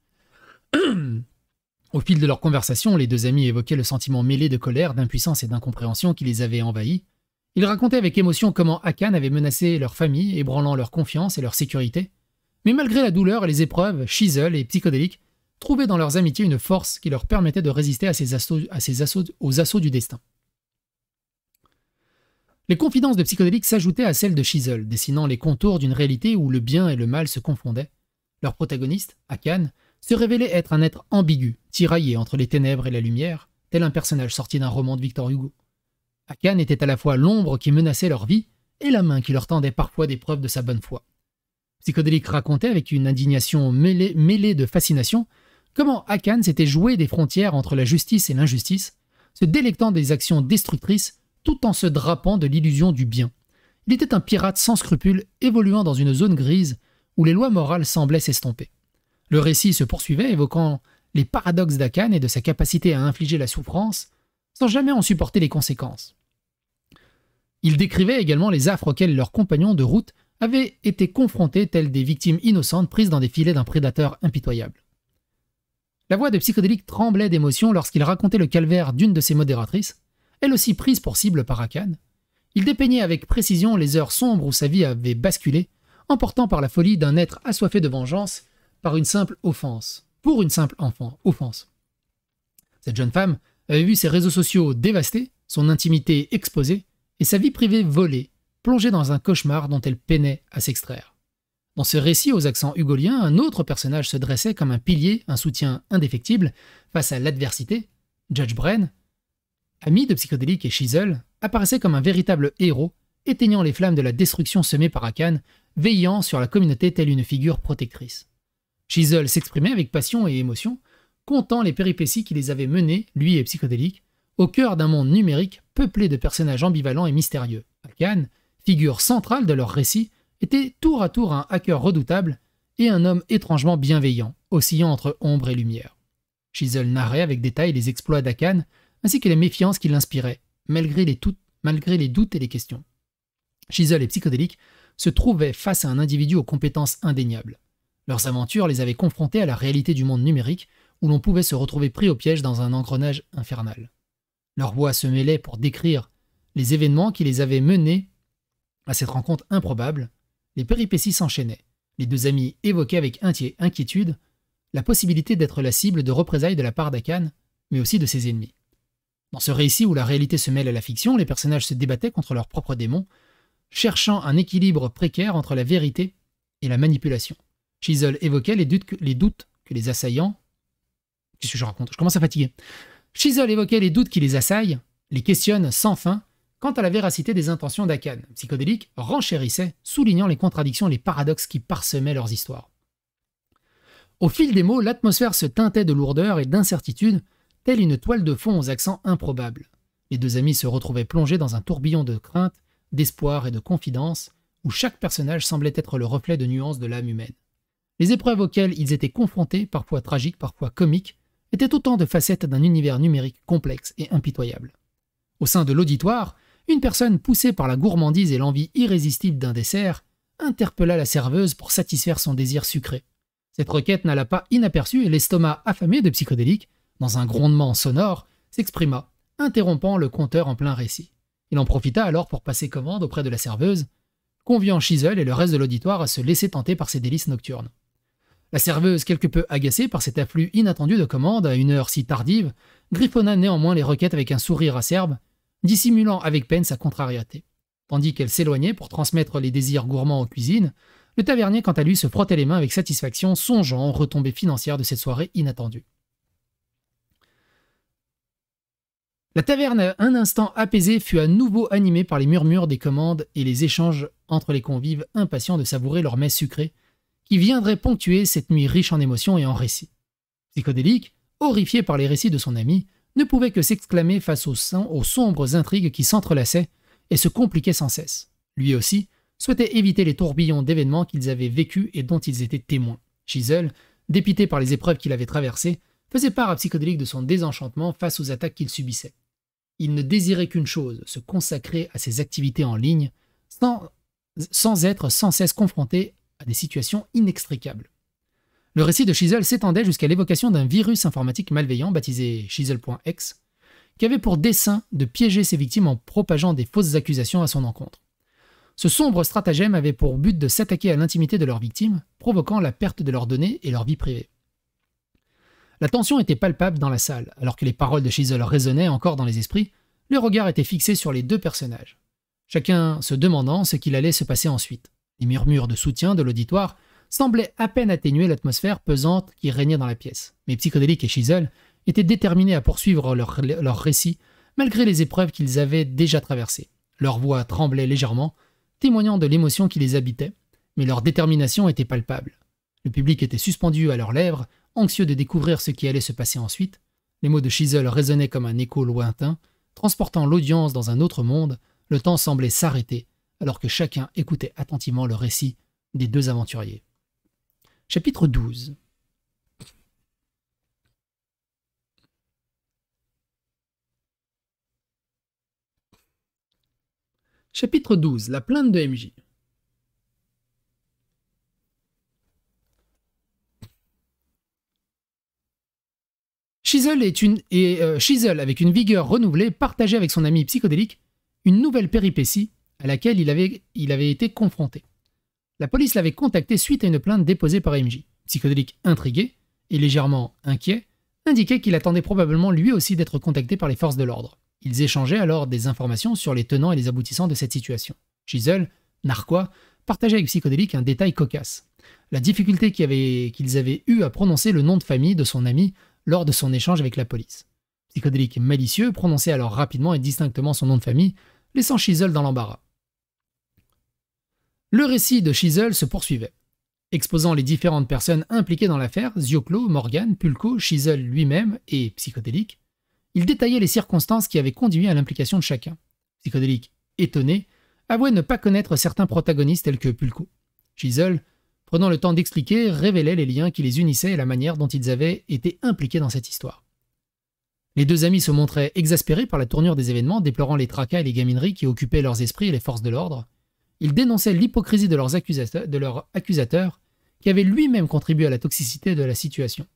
Au fil de leur conversation, les deux amis évoquaient le sentiment mêlé de colère, d'impuissance et d'incompréhension qui les avait envahis. Ils racontaient avec émotion comment Akan avait menacé leur famille, ébranlant leur confiance et leur sécurité. Mais malgré la douleur et les épreuves, Chisel et Psychodélique trouvaient dans leurs amitiés une force qui leur permettait de résister à ces assauts, aux assauts du destin. Les confidences de Psychodélique s'ajoutaient à celles de Chisel, dessinant les contours d'une réalité où le bien et le mal se confondaient. Leur protagoniste, Akan, se révélait être un être ambigu, tiraillé entre les ténèbres et la lumière, tel un personnage sorti d'un roman de Victor Hugo. Akan était à la fois l'ombre qui menaçait leur vie et la main qui leur tendait parfois des preuves de sa bonne foi. Psychodélique racontait avec une indignation mêlée, mêlée de fascination comment Akan s'était joué des frontières entre la justice et l'injustice, se délectant des actions destructrices tout en se drapant de l'illusion du bien. Il était un pirate sans scrupules évoluant dans une zone grise où les lois morales semblaient s'estomper. Le récit se poursuivait évoquant les paradoxes d'Akane et de sa capacité à infliger la souffrance sans jamais en supporter les conséquences. Il décrivait également les affres auxquelles leurs compagnons de route avaient été confrontés tels des victimes innocentes prises dans des filets d'un prédateur impitoyable. La voix de Psychodélique tremblait d'émotion lorsqu'il racontait le calvaire d'une de ses modératrices, elle aussi prise pour cible par Akan. Il dépeignait avec précision les heures sombres où sa vie avait basculé, emportant par la folie d'un être assoiffé de vengeance par une simple offense, pour une simple enfant, offense. Cette jeune femme avait vu ses réseaux sociaux dévastés, son intimité exposée et sa vie privée volée, plongée dans un cauchemar dont elle peinait à s'extraire. Dans ce récit aux accents hugoliens, un autre personnage se dressait comme un pilier, un soutien indéfectible face à l'adversité, Judge Bren, ami de psychodélique et Chisel, apparaissait comme un véritable héros, éteignant les flammes de la destruction semée par Akan, veillant sur la communauté telle une figure protectrice. Chisel s'exprimait avec passion et émotion, contant les péripéties qui les avaient menés, lui et psychodélique, au cœur d'un monde numérique peuplé de personnages ambivalents et mystérieux. Akan, figure centrale de leur récit, était tour à tour un hacker redoutable et un homme étrangement bienveillant, oscillant entre ombre et lumière. Chisel narrait avec détail les exploits d'Akan, ainsi que les méfiances qui inspirait, malgré les, doutes et les questions. Chisel et Psychodélique se trouvaient face à un individu aux compétences indéniables. Leurs aventures les avaient confrontés à la réalité du monde numérique, où l'on pouvait se retrouver pris au piège dans un engrenage infernal. Leurs voix se mêlaient pour décrire les événements qui les avaient menés à cette rencontre improbable, les péripéties s'enchaînaient. Les deux amis évoquaient avec inquiétude la possibilité d'être la cible de représailles de la part d'Akane, mais aussi de ses ennemis. Dans ce récit où la réalité se mêle à la fiction, les personnages se débattaient contre leurs propres démons, cherchant un équilibre précaire entre la vérité et la manipulation. Chisel évoquait les doutes, que, les assaillants. quest je raconte Je commence à fatiguer. Chisel évoquait les doutes qui les assaillent, les questionne sans fin quant à la véracité des intentions d'Akane. Psychodélique renchérissait, soulignant les contradictions, et les paradoxes qui parsemaient leurs histoires. Au fil des mots, l'atmosphère se teintait de lourdeur et d'incertitude, telle une toile de fond aux accents improbables. Les deux amis se retrouvaient plongés dans un tourbillon de crainte, d'espoir et de confidence, où chaque personnage semblait être le reflet de nuances de l'âme humaine. Les épreuves auxquelles ils étaient confrontés, parfois tragiques, parfois comiques, étaient autant de facettes d'un univers numérique complexe et impitoyable. Au sein de l'auditoire, une personne poussée par la gourmandise et l'envie irrésistible d'un dessert interpella la serveuse pour satisfaire son désir sucré. Cette requête n'alla pas inaperçue et l'estomac affamé de psychodéliques dans un grondement sonore, s'exprima, interrompant le conteur en plein récit. Il en profita alors pour passer commande auprès de la serveuse, conviant Chisel et le reste de l'auditoire à se laisser tenter par ses délices nocturnes. La serveuse, quelque peu agacée par cet afflux inattendu de commandes à une heure si tardive, griffonna néanmoins les requêtes avec un sourire acerbe, dissimulant avec peine sa contrariété. Tandis qu'elle s'éloignait pour transmettre les désirs gourmands aux cuisines, le tavernier quant à lui se frottait les mains avec satisfaction, songeant aux retombées financières de cette soirée inattendue. La taverne, un instant apaisée, fut à nouveau animée par les murmures des commandes et les échanges entre les convives impatients de savourer leur mets sucrés, qui viendraient ponctuer cette nuit riche en émotions et en récits. Psychodélique, horrifié par les récits de son ami, ne pouvait que s'exclamer face aux, aux sombres intrigues qui s'entrelaçaient et se compliquaient sans cesse. Lui aussi souhaitait éviter les tourbillons d'événements qu'ils avaient vécus et dont ils étaient témoins. Chisel, dépité par les épreuves qu'il avait traversées, faisait part à Psychodélique de son désenchantement face aux attaques qu'il subissait il ne désirait qu'une chose, se consacrer à ses activités en ligne, sans, sans être sans cesse confronté à des situations inextricables. Le récit de Chisel s'étendait jusqu'à l'évocation d'un virus informatique malveillant baptisé Chisel.exe, qui avait pour dessein de piéger ses victimes en propageant des fausses accusations à son encontre. Ce sombre stratagème avait pour but de s'attaquer à l'intimité de leurs victimes, provoquant la perte de leurs données et leur vie privée. La tension était palpable dans la salle, alors que les paroles de Chisel résonnaient encore dans les esprits, le regard était fixé sur les deux personnages, chacun se demandant ce qu'il allait se passer ensuite. Les murmures de soutien de l'auditoire semblaient à peine atténuer l'atmosphère pesante qui régnait dans la pièce, mais Psychodélique et Chisel étaient déterminés à poursuivre leur, leur récit malgré les épreuves qu'ils avaient déjà traversées. Leur voix tremblait légèrement, témoignant de l'émotion qui les habitait, mais leur détermination était palpable. Le public était suspendu à leurs lèvres Anxieux de découvrir ce qui allait se passer ensuite, les mots de Chisel résonnaient comme un écho lointain, transportant l'audience dans un autre monde, le temps semblait s'arrêter, alors que chacun écoutait attentivement le récit des deux aventuriers. Chapitre 12 Chapitre 12 La plainte de MJ Euh, Chisel avec une vigueur renouvelée partageait avec son ami psychodélique une nouvelle péripétie à laquelle il avait, été confronté. La police l'avait contacté suite à une plainte déposée par MJ. Psychodélique intrigué et légèrement inquiet, indiquait qu'il attendait probablement lui aussi d'être contacté par les forces de l'ordre. Ils échangeaient alors des informations sur les tenants et les aboutissants de cette situation. Chisel, narquois, partageait avec Psychodélique un détail cocasse. La difficulté qu'ils avaient, avaient eue à prononcer le nom de famille de son ami lors de son échange avec la police. Psychodélique malicieux prononçait alors rapidement et distinctement son nom de famille, laissant Chisel dans l'embarras. Le récit de Chisel se poursuivait. Exposant les différentes personnes impliquées dans l'affaire, Zioclo, Morgan, Pulco, Chisel lui-même et Psychodélique, il détaillait les circonstances qui avaient conduit à l'implication de chacun. Psychodélique, étonné, avouait ne pas connaître certains protagonistes tels que Pulco. Chisel prenant le temps d'expliquer, révélait les liens qui les unissaient et la manière dont ils avaient été impliqués dans cette histoire. Les deux amis se montraient exaspérés par la tournure des événements, déplorant les tracas et les gamineries qui occupaient leurs esprits et les forces de l'ordre. Ils dénonçaient l'hypocrisie de, leur accusateur, qui avait lui-même contribué à la toxicité de la situation.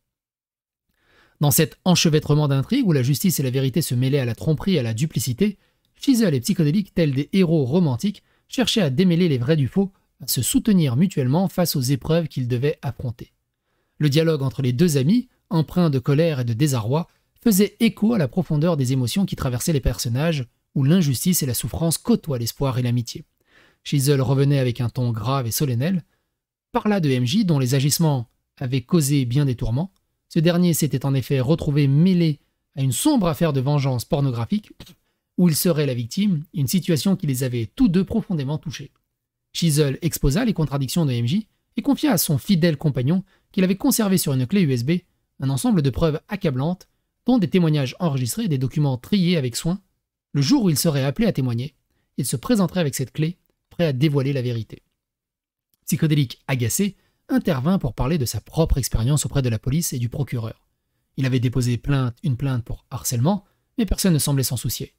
Dans cet enchevêtrement d'intrigues où la justice et la vérité se mêlaient à la tromperie et à la duplicité, Chisel et Psychodélique, tels des héros romantiques, cherchaient à démêler les vrais du faux à se soutenir mutuellement face aux épreuves qu'ils devaient affronter. Le dialogue entre les deux amis, empreint de colère et de désarroi, faisait écho à la profondeur des émotions qui traversaient les personnages, où l'injustice et la souffrance côtoient l'espoir et l'amitié. Chisel revenait avec un ton grave et solennel, parla de MJ dont les agissements avaient causé bien des tourments. Ce dernier s'était en effet retrouvé mêlé à une sombre affaire de vengeance pornographique, où il serait la victime, une situation qui les avait tous deux profondément touchés. Chisel exposa les contradictions de MJ et confia à son fidèle compagnon qu'il avait conservé sur une clé USB un ensemble de preuves accablantes, dont des témoignages enregistrés et des documents triés avec soin. Le jour où il serait appelé à témoigner, il se présenterait avec cette clé, prêt à dévoiler la vérité. Psychodélique agacé, intervint pour parler de sa propre expérience auprès de la police et du procureur. Il avait déposé plainte, une plainte pour harcèlement, mais personne ne semblait s'en soucier.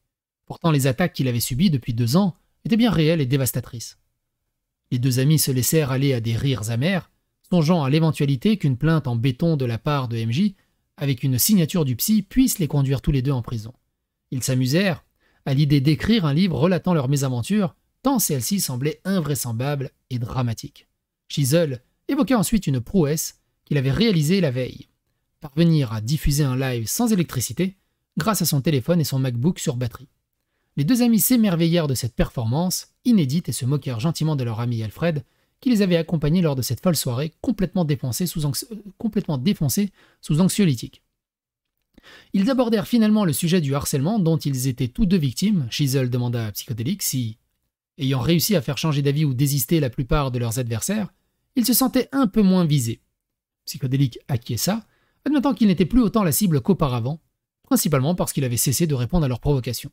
Pourtant, les attaques qu'il avait subies depuis deux ans étaient bien réelles et dévastatrices. Les deux amis se laissèrent aller à des rires amers, songeant à l'éventualité qu'une plainte en béton de la part de MJ, avec une signature du psy, puisse les conduire tous les deux en prison. Ils s'amusèrent à l'idée d'écrire un livre relatant leur mésaventure, tant celle ci semblait invraisemblable et dramatique. Chisel évoqua ensuite une prouesse qu'il avait réalisée la veille parvenir à diffuser un live sans électricité grâce à son téléphone et son MacBook sur batterie. Les deux amis s'émerveillèrent de cette performance inédite et se moquèrent gentiment de leur ami Alfred, qui les avait accompagnés lors de cette folle soirée complètement, sous euh, complètement défoncée sous anxiolytique. Ils abordèrent finalement le sujet du harcèlement dont ils étaient tous deux victimes. Chisel demanda à Psychodélique si, ayant réussi à faire changer d'avis ou désister la plupart de leurs adversaires, ils se sentaient un peu moins visés. Psychodélique acquiesça, admettant qu'il n'était plus autant la cible qu'auparavant, principalement parce qu'il avait cessé de répondre à leurs provocations.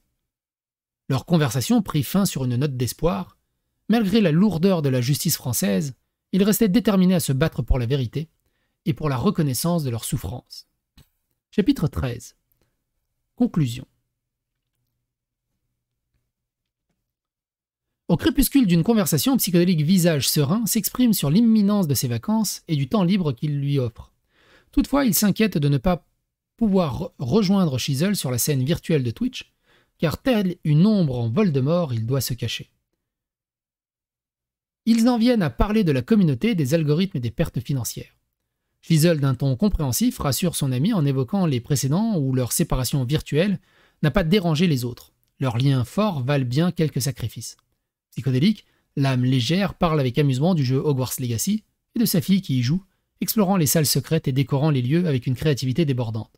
Leur conversation prit fin sur une note d'espoir. Malgré la lourdeur de la justice française, ils restaient déterminés à se battre pour la vérité et pour la reconnaissance de leurs souffrances. Chapitre 13 Conclusion Au crépuscule d'une conversation, psychédélique Visage Serein s'exprime sur l'imminence de ses vacances et du temps libre qu'il lui offre. Toutefois, il s'inquiète de ne pas pouvoir rejoindre Chisel sur la scène virtuelle de Twitch, car telle une ombre en vol de mort, il doit se cacher. Ils en viennent à parler de la communauté, des algorithmes et des pertes financières. Fizzle, d'un ton compréhensif, rassure son ami en évoquant les précédents où leur séparation virtuelle n'a pas dérangé les autres. Leurs liens forts valent bien quelques sacrifices. Psychodélique, l'âme légère parle avec amusement du jeu Hogwarts Legacy et de sa fille qui y joue, explorant les salles secrètes et décorant les lieux avec une créativité débordante.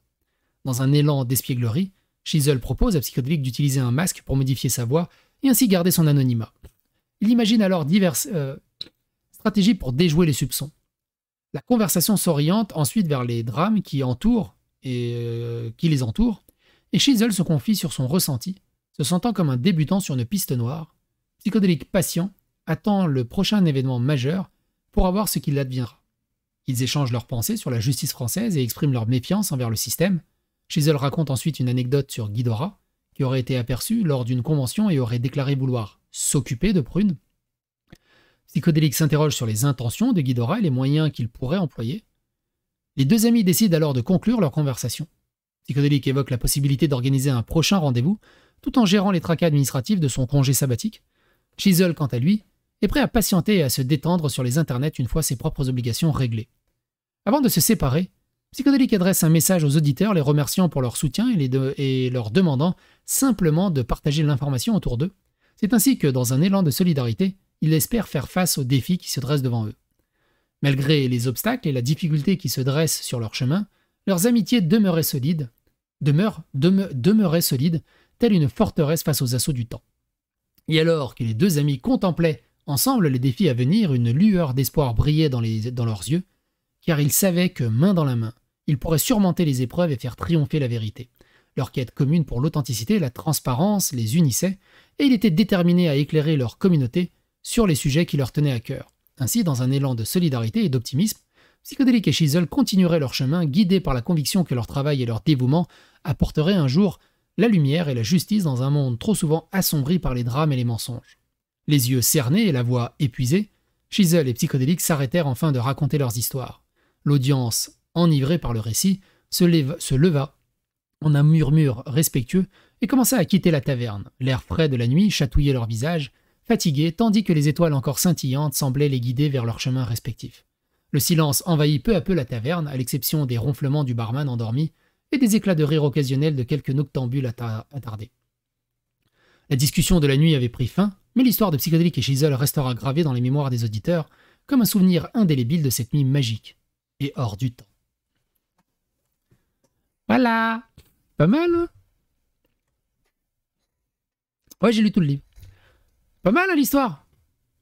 Dans un élan d'espièglerie, Chisel propose à Psychodélique d'utiliser un masque pour modifier sa voix et ainsi garder son anonymat. Il imagine alors diverses euh, stratégies pour déjouer les soupçons. La conversation s'oriente ensuite vers les drames qui entourent et euh, qui les entourent, et Chisel se confie sur son ressenti, se sentant comme un débutant sur une piste noire. Psychodélique patient attend le prochain événement majeur pour avoir ce qu'il adviendra. Ils échangent leurs pensées sur la justice française et expriment leur méfiance envers le système, Chisel raconte ensuite une anecdote sur Guidora, qui aurait été aperçu lors d'une convention et aurait déclaré vouloir s'occuper de Prune. Psychodélique s'interroge sur les intentions de Guidora et les moyens qu'il pourrait employer. Les deux amis décident alors de conclure leur conversation. Psychodélique évoque la possibilité d'organiser un prochain rendez-vous tout en gérant les tracas administratifs de son congé sabbatique. Chisel, quant à lui, est prêt à patienter et à se détendre sur les internets une fois ses propres obligations réglées. Avant de se séparer, Psychodélique adresse un message aux auditeurs les remerciant pour leur soutien et, leur demandant simplement de partager l'information autour d'eux. C'est ainsi que, dans un élan de solidarité, ils espèrent faire face aux défis qui se dressent devant eux. Malgré les obstacles et la difficulté qui se dressent sur leur chemin, leurs amitiés demeuraient solides, demeurent, demeuraient telle une forteresse face aux assauts du temps. Et alors que les deux amis contemplaient ensemble les défis à venir, une lueur d'espoir brillait dans leurs yeux, car ils savaient que main dans la main, ils pourraient surmonter les épreuves et faire triompher la vérité. Leur quête commune pour l'authenticité, la transparence les unissait, et il était déterminé à éclairer leur communauté sur les sujets qui leur tenaient à cœur. Ainsi, dans un élan de solidarité et d'optimisme, Psychedelic et Chisel continueraient leur chemin, guidés par la conviction que leur travail et leur dévouement apporteraient un jour la lumière et la justice dans un monde trop souvent assombri par les drames et les mensonges. Les yeux cernés et la voix épuisée, Chisel et Psychedelic s'arrêtèrent enfin de raconter leurs histoires. L'audience enivré par le récit, se, leva, se leva en un murmure respectueux et commença à quitter la taverne. L'air frais de la nuit chatouillait leurs visages fatigués, tandis que les étoiles encore scintillantes semblaient les guider vers leur chemin respectif. Le silence envahit peu à peu la taverne, à l'exception des ronflements du barman endormi et des éclats de rire occasionnels de quelques noctambules attardés. La discussion de la nuit avait pris fin, mais l'histoire de Psychedelic et Chisel restera gravée dans les mémoires des auditeurs comme un souvenir indélébile de cette nuit magique et hors du temps. Voilà. Pas mal, hein. Ouais, j'ai lu tout le livre. Pas mal, hein, l'histoire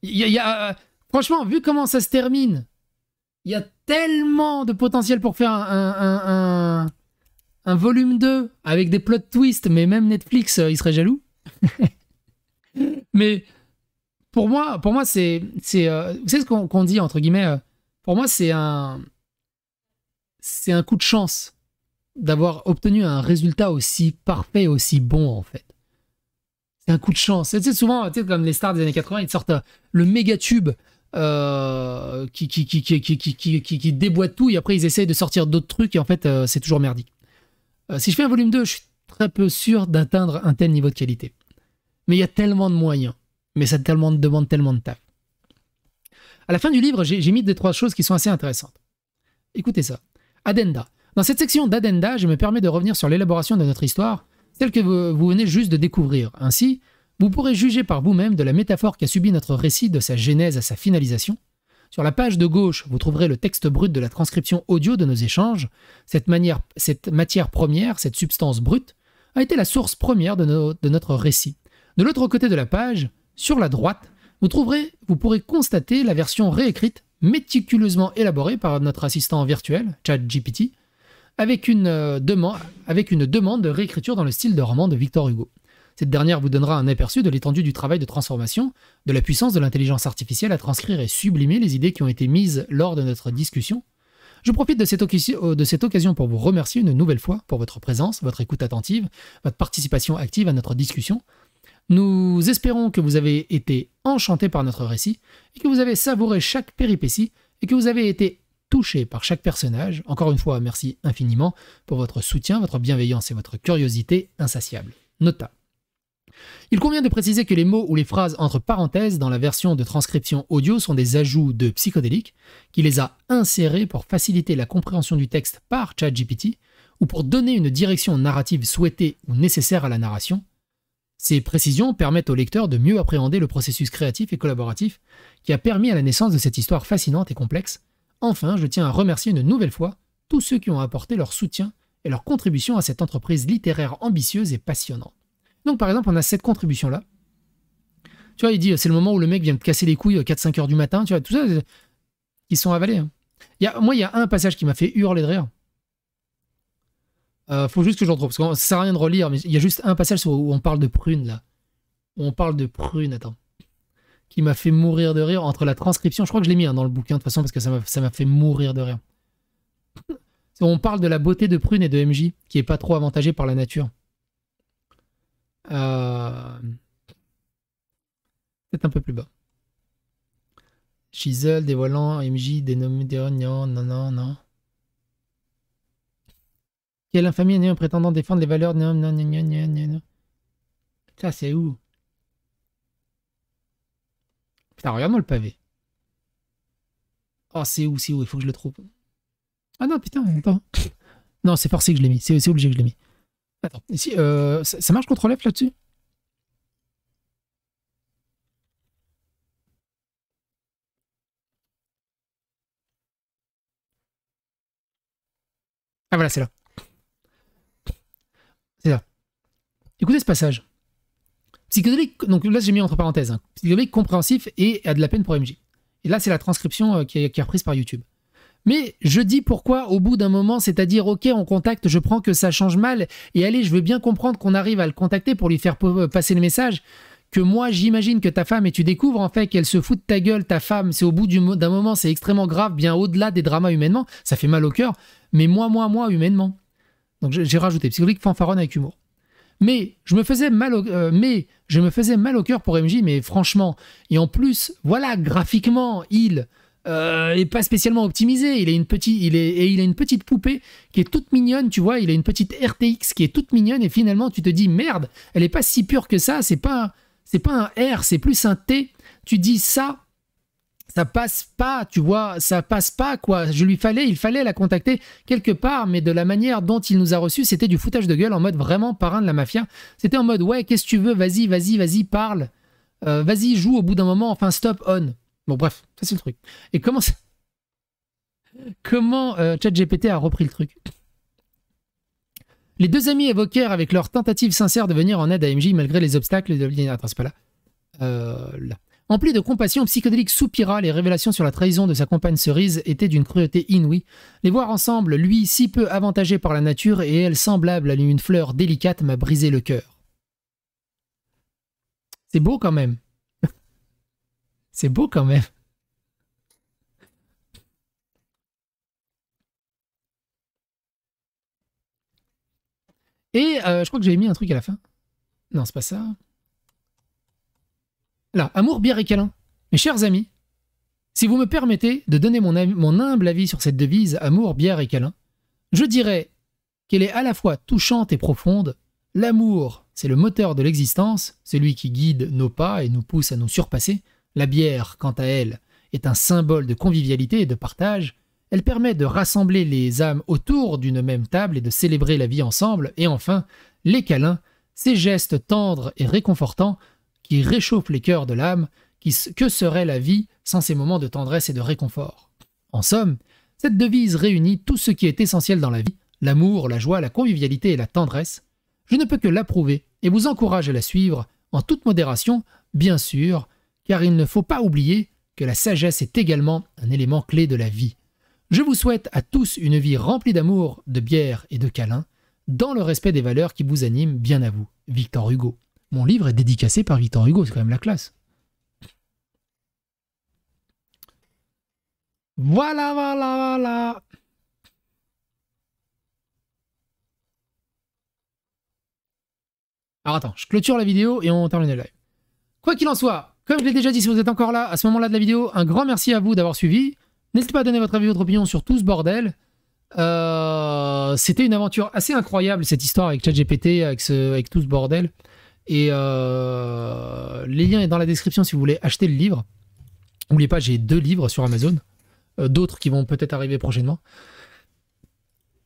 euh, Franchement, vu comment ça se termine, il y a tellement de potentiel pour faire un, volume 2 avec des plots twists, mais même Netflix, euh, il serait jaloux. <laughs> mais pour moi, pour moi c'est... Euh, vous savez ce qu'on dit, entre guillemets Pour moi, c'est un... C'est un coup de chance d'avoir obtenu un résultat aussi parfait, aussi bon en fait. C'est un coup de chance. Tu sais, souvent, tu comme les stars des années 80, ils sortent euh, le méga tube euh, qui, qui, qui, qui, déboîte tout et après ils essayent de sortir d'autres trucs et en fait euh, c'est toujours merdique. si je fais un volume 2, je suis très peu sûr d'atteindre un tel niveau de qualité. Mais il y a tellement de moyens, mais ça tellement, demande tellement de taf. À la fin du livre, j'ai mis des trois choses qui sont assez intéressantes. Écoutez ça. Adenda. Dans cette section d'addenda, je me permets de revenir sur l'élaboration de notre histoire, celle que vous, venez juste de découvrir. Ainsi, vous pourrez juger par vous-même de la métaphore qu'a subi notre récit de sa genèse à sa finalisation. Sur la page de gauche, vous trouverez le texte brut de la transcription audio de nos échanges. Cette, manière, cette matière première, cette substance brute, a été la source première de, notre récit. De l'autre côté de la page, sur la droite, vous trouverez, vous pourrez constater la version réécrite, méticuleusement élaborée par notre assistant virtuel, ChatGPT, avec une, euh, demande, avec une demande de réécriture dans le style de roman de Victor Hugo. Cette dernière vous donnera un aperçu de l'étendue du travail de transformation, de la puissance de l'intelligence artificielle à transcrire et sublimer les idées qui ont été mises lors de notre discussion. Je profite de cette, euh, de cette occasion pour vous remercier une nouvelle fois pour votre présence, votre écoute attentive, votre participation active à notre discussion. Nous espérons que vous avez été enchanté par notre récit et que vous avez savouré chaque péripétie et que vous avez été touché par chaque personnage. Encore une fois, merci infiniment pour votre soutien, votre bienveillance et votre curiosité insatiable. Nota. Il convient de préciser que les mots ou les phrases entre parenthèses dans la version de transcription audio sont des ajouts de Psychodélique, qui les a insérés pour faciliter la compréhension du texte par ChatGPT ou pour donner une direction narrative souhaitée ou nécessaire à la narration. Ces précisions permettent au lecteur de mieux appréhender le processus créatif et collaboratif qui a permis à la naissance de cette histoire fascinante et complexe, Enfin, je tiens à remercier une nouvelle fois tous ceux qui ont apporté leur soutien et leur contribution à cette entreprise littéraire ambitieuse et passionnante. Donc par exemple, on a cette contribution-là. Tu vois, il dit, c'est le moment où le mec vient de casser les couilles 4-5 euh, heures du matin, tu vois, tout ça, euh, ils sont avalés. Hein. Il moi, il y a un passage qui m'a fait hurler de rire. Euh, faut juste que j'en trouve, parce que ça sert à rien de relire, mais il y a juste un passage où on parle de prunes, là. on parle de prunes, attends qui m'a fait mourir de rire entre la transcription. Je crois que je l'ai mis hein, dans le bouquin de toute façon parce que ça m'a fait mourir de rire. <laughs> On parle de la beauté de Prune et de MJ qui est pas trop avantagée par la nature. C'est euh, un peu plus bas. Chisel dévoilant MJ dénommé non, non, non. Quelle infamie est prétendant défendre les valeurs non, non, non, non, non, non. Ça, c'est où Putain, regarde-moi le pavé. Oh, c'est où, c'est où, il faut que je le trouve. Ah non, putain, attends. Non, c'est forcé que je l'ai mis, c'est obligé que je l'ai mis. Attends, ici, euh, ça, marche contre F là-dessus Ah voilà, c'est là. C'est là. Écoutez ce passage. Psychologique, donc là j'ai mis entre parenthèses, hein. psychologique, compréhensif et à de la peine pour MJ. Et là c'est la transcription euh, qui est, qui est reprise par YouTube. Mais je dis pourquoi au bout d'un moment, c'est-à-dire ok, on contacte, je prends que ça change mal, et allez, je veux bien comprendre qu'on arrive à le contacter pour lui faire euh, passer le message, que moi j'imagine que ta femme, et tu découvres en fait qu'elle se fout de ta gueule, ta femme, c'est au bout d'un moment, c'est extrêmement grave, bien au-delà des dramas humainement, ça fait mal au cœur, mais moi, moi, moi, humainement. Donc j'ai rajouté psychologique fanfaronne avec humour. Mais je me faisais mal au, euh, mais je me faisais mal au cœur pour MJ, mais franchement. Et en plus, voilà, graphiquement, il n'est euh, pas spécialement optimisé. Il est une petite, il est, et il a une petite poupée qui est toute mignonne, tu vois. Il a une petite RTX qui est toute mignonne. Et finalement, tu te dis merde, elle est pas si pure que ça. C'est pas, c'est pas un R, c'est plus un T. Tu dis ça, ça passe pas, tu vois, ça passe pas quoi. Je lui fallait, il fallait la contacter quelque part, mais de la manière dont il nous a reçus, c'était du foutage de gueule en mode vraiment parrain de la mafia. C'était en mode ouais, qu'est-ce que tu veux, vas-y, vas-y, vas-y, parle, euh, vas-y, joue au bout d'un moment, enfin stop, on. Bon bref, ça c'est le truc. Et comment ça... comment euh, ChatGPT a repris le truc Les deux amis évoquèrent avec leur tentative sincère de venir en aide à MJ malgré les obstacles de. Attends, c'est pas là. Euh, là. Empli de compassion psychédélique soupira, les révélations sur la trahison de sa compagne Cerise étaient d'une cruauté inouïe. Les voir ensemble, lui si peu avantagé par la nature et elle semblable à une fleur délicate, m'a brisé le cœur. C'est beau quand même. <laughs> C'est beau quand même. Et euh, je crois que j'avais mis un truc à la fin. Non, c'est pas ça amour, bière et câlin. Mes chers amis, si vous me permettez de donner mon, mon humble avis sur cette devise amour, bière et câlin, je dirais qu'elle est à la fois touchante et profonde. L'amour, c'est le moteur de l'existence, celui qui guide nos pas et nous pousse à nous surpasser. La bière, quant à elle, est un symbole de convivialité et de partage. Elle permet de rassembler les âmes autour d'une même table et de célébrer la vie ensemble. Et enfin, les câlins, ces gestes tendres et réconfortants qui réchauffe les cœurs de l'âme, que serait la vie sans ces moments de tendresse et de réconfort En somme, cette devise réunit tout ce qui est essentiel dans la vie, l'amour, la joie, la convivialité et la tendresse. Je ne peux que l'approuver et vous encourage à la suivre, en toute modération, bien sûr, car il ne faut pas oublier que la sagesse est également un élément clé de la vie. Je vous souhaite à tous une vie remplie d'amour, de bière et de câlins, dans le respect des valeurs qui vous animent bien à vous. Victor Hugo. Mon livre est dédicacé par Victor Hugo, c'est quand même la classe. Voilà, voilà, voilà. Alors attends, je clôture la vidéo et on termine le live. Quoi qu'il en soit, comme je l'ai déjà dit, si vous êtes encore là à ce moment-là de la vidéo, un grand merci à vous d'avoir suivi. N'hésitez pas à donner votre avis, votre opinion sur tout ce bordel. Euh, c'était une aventure assez incroyable cette histoire avec ChatGPT, avec, avec tout ce bordel. Et euh, les liens sont dans la description si vous voulez acheter le livre. N'oubliez pas, j'ai deux livres sur Amazon, euh, d'autres qui vont peut-être arriver prochainement.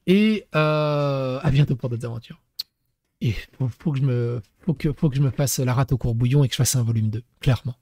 Et euh, à bientôt pour d'autres aventures. Et faut, que je me, que, faut que je me fasse la rate au courbouillon et que je fasse un volume 2, clairement.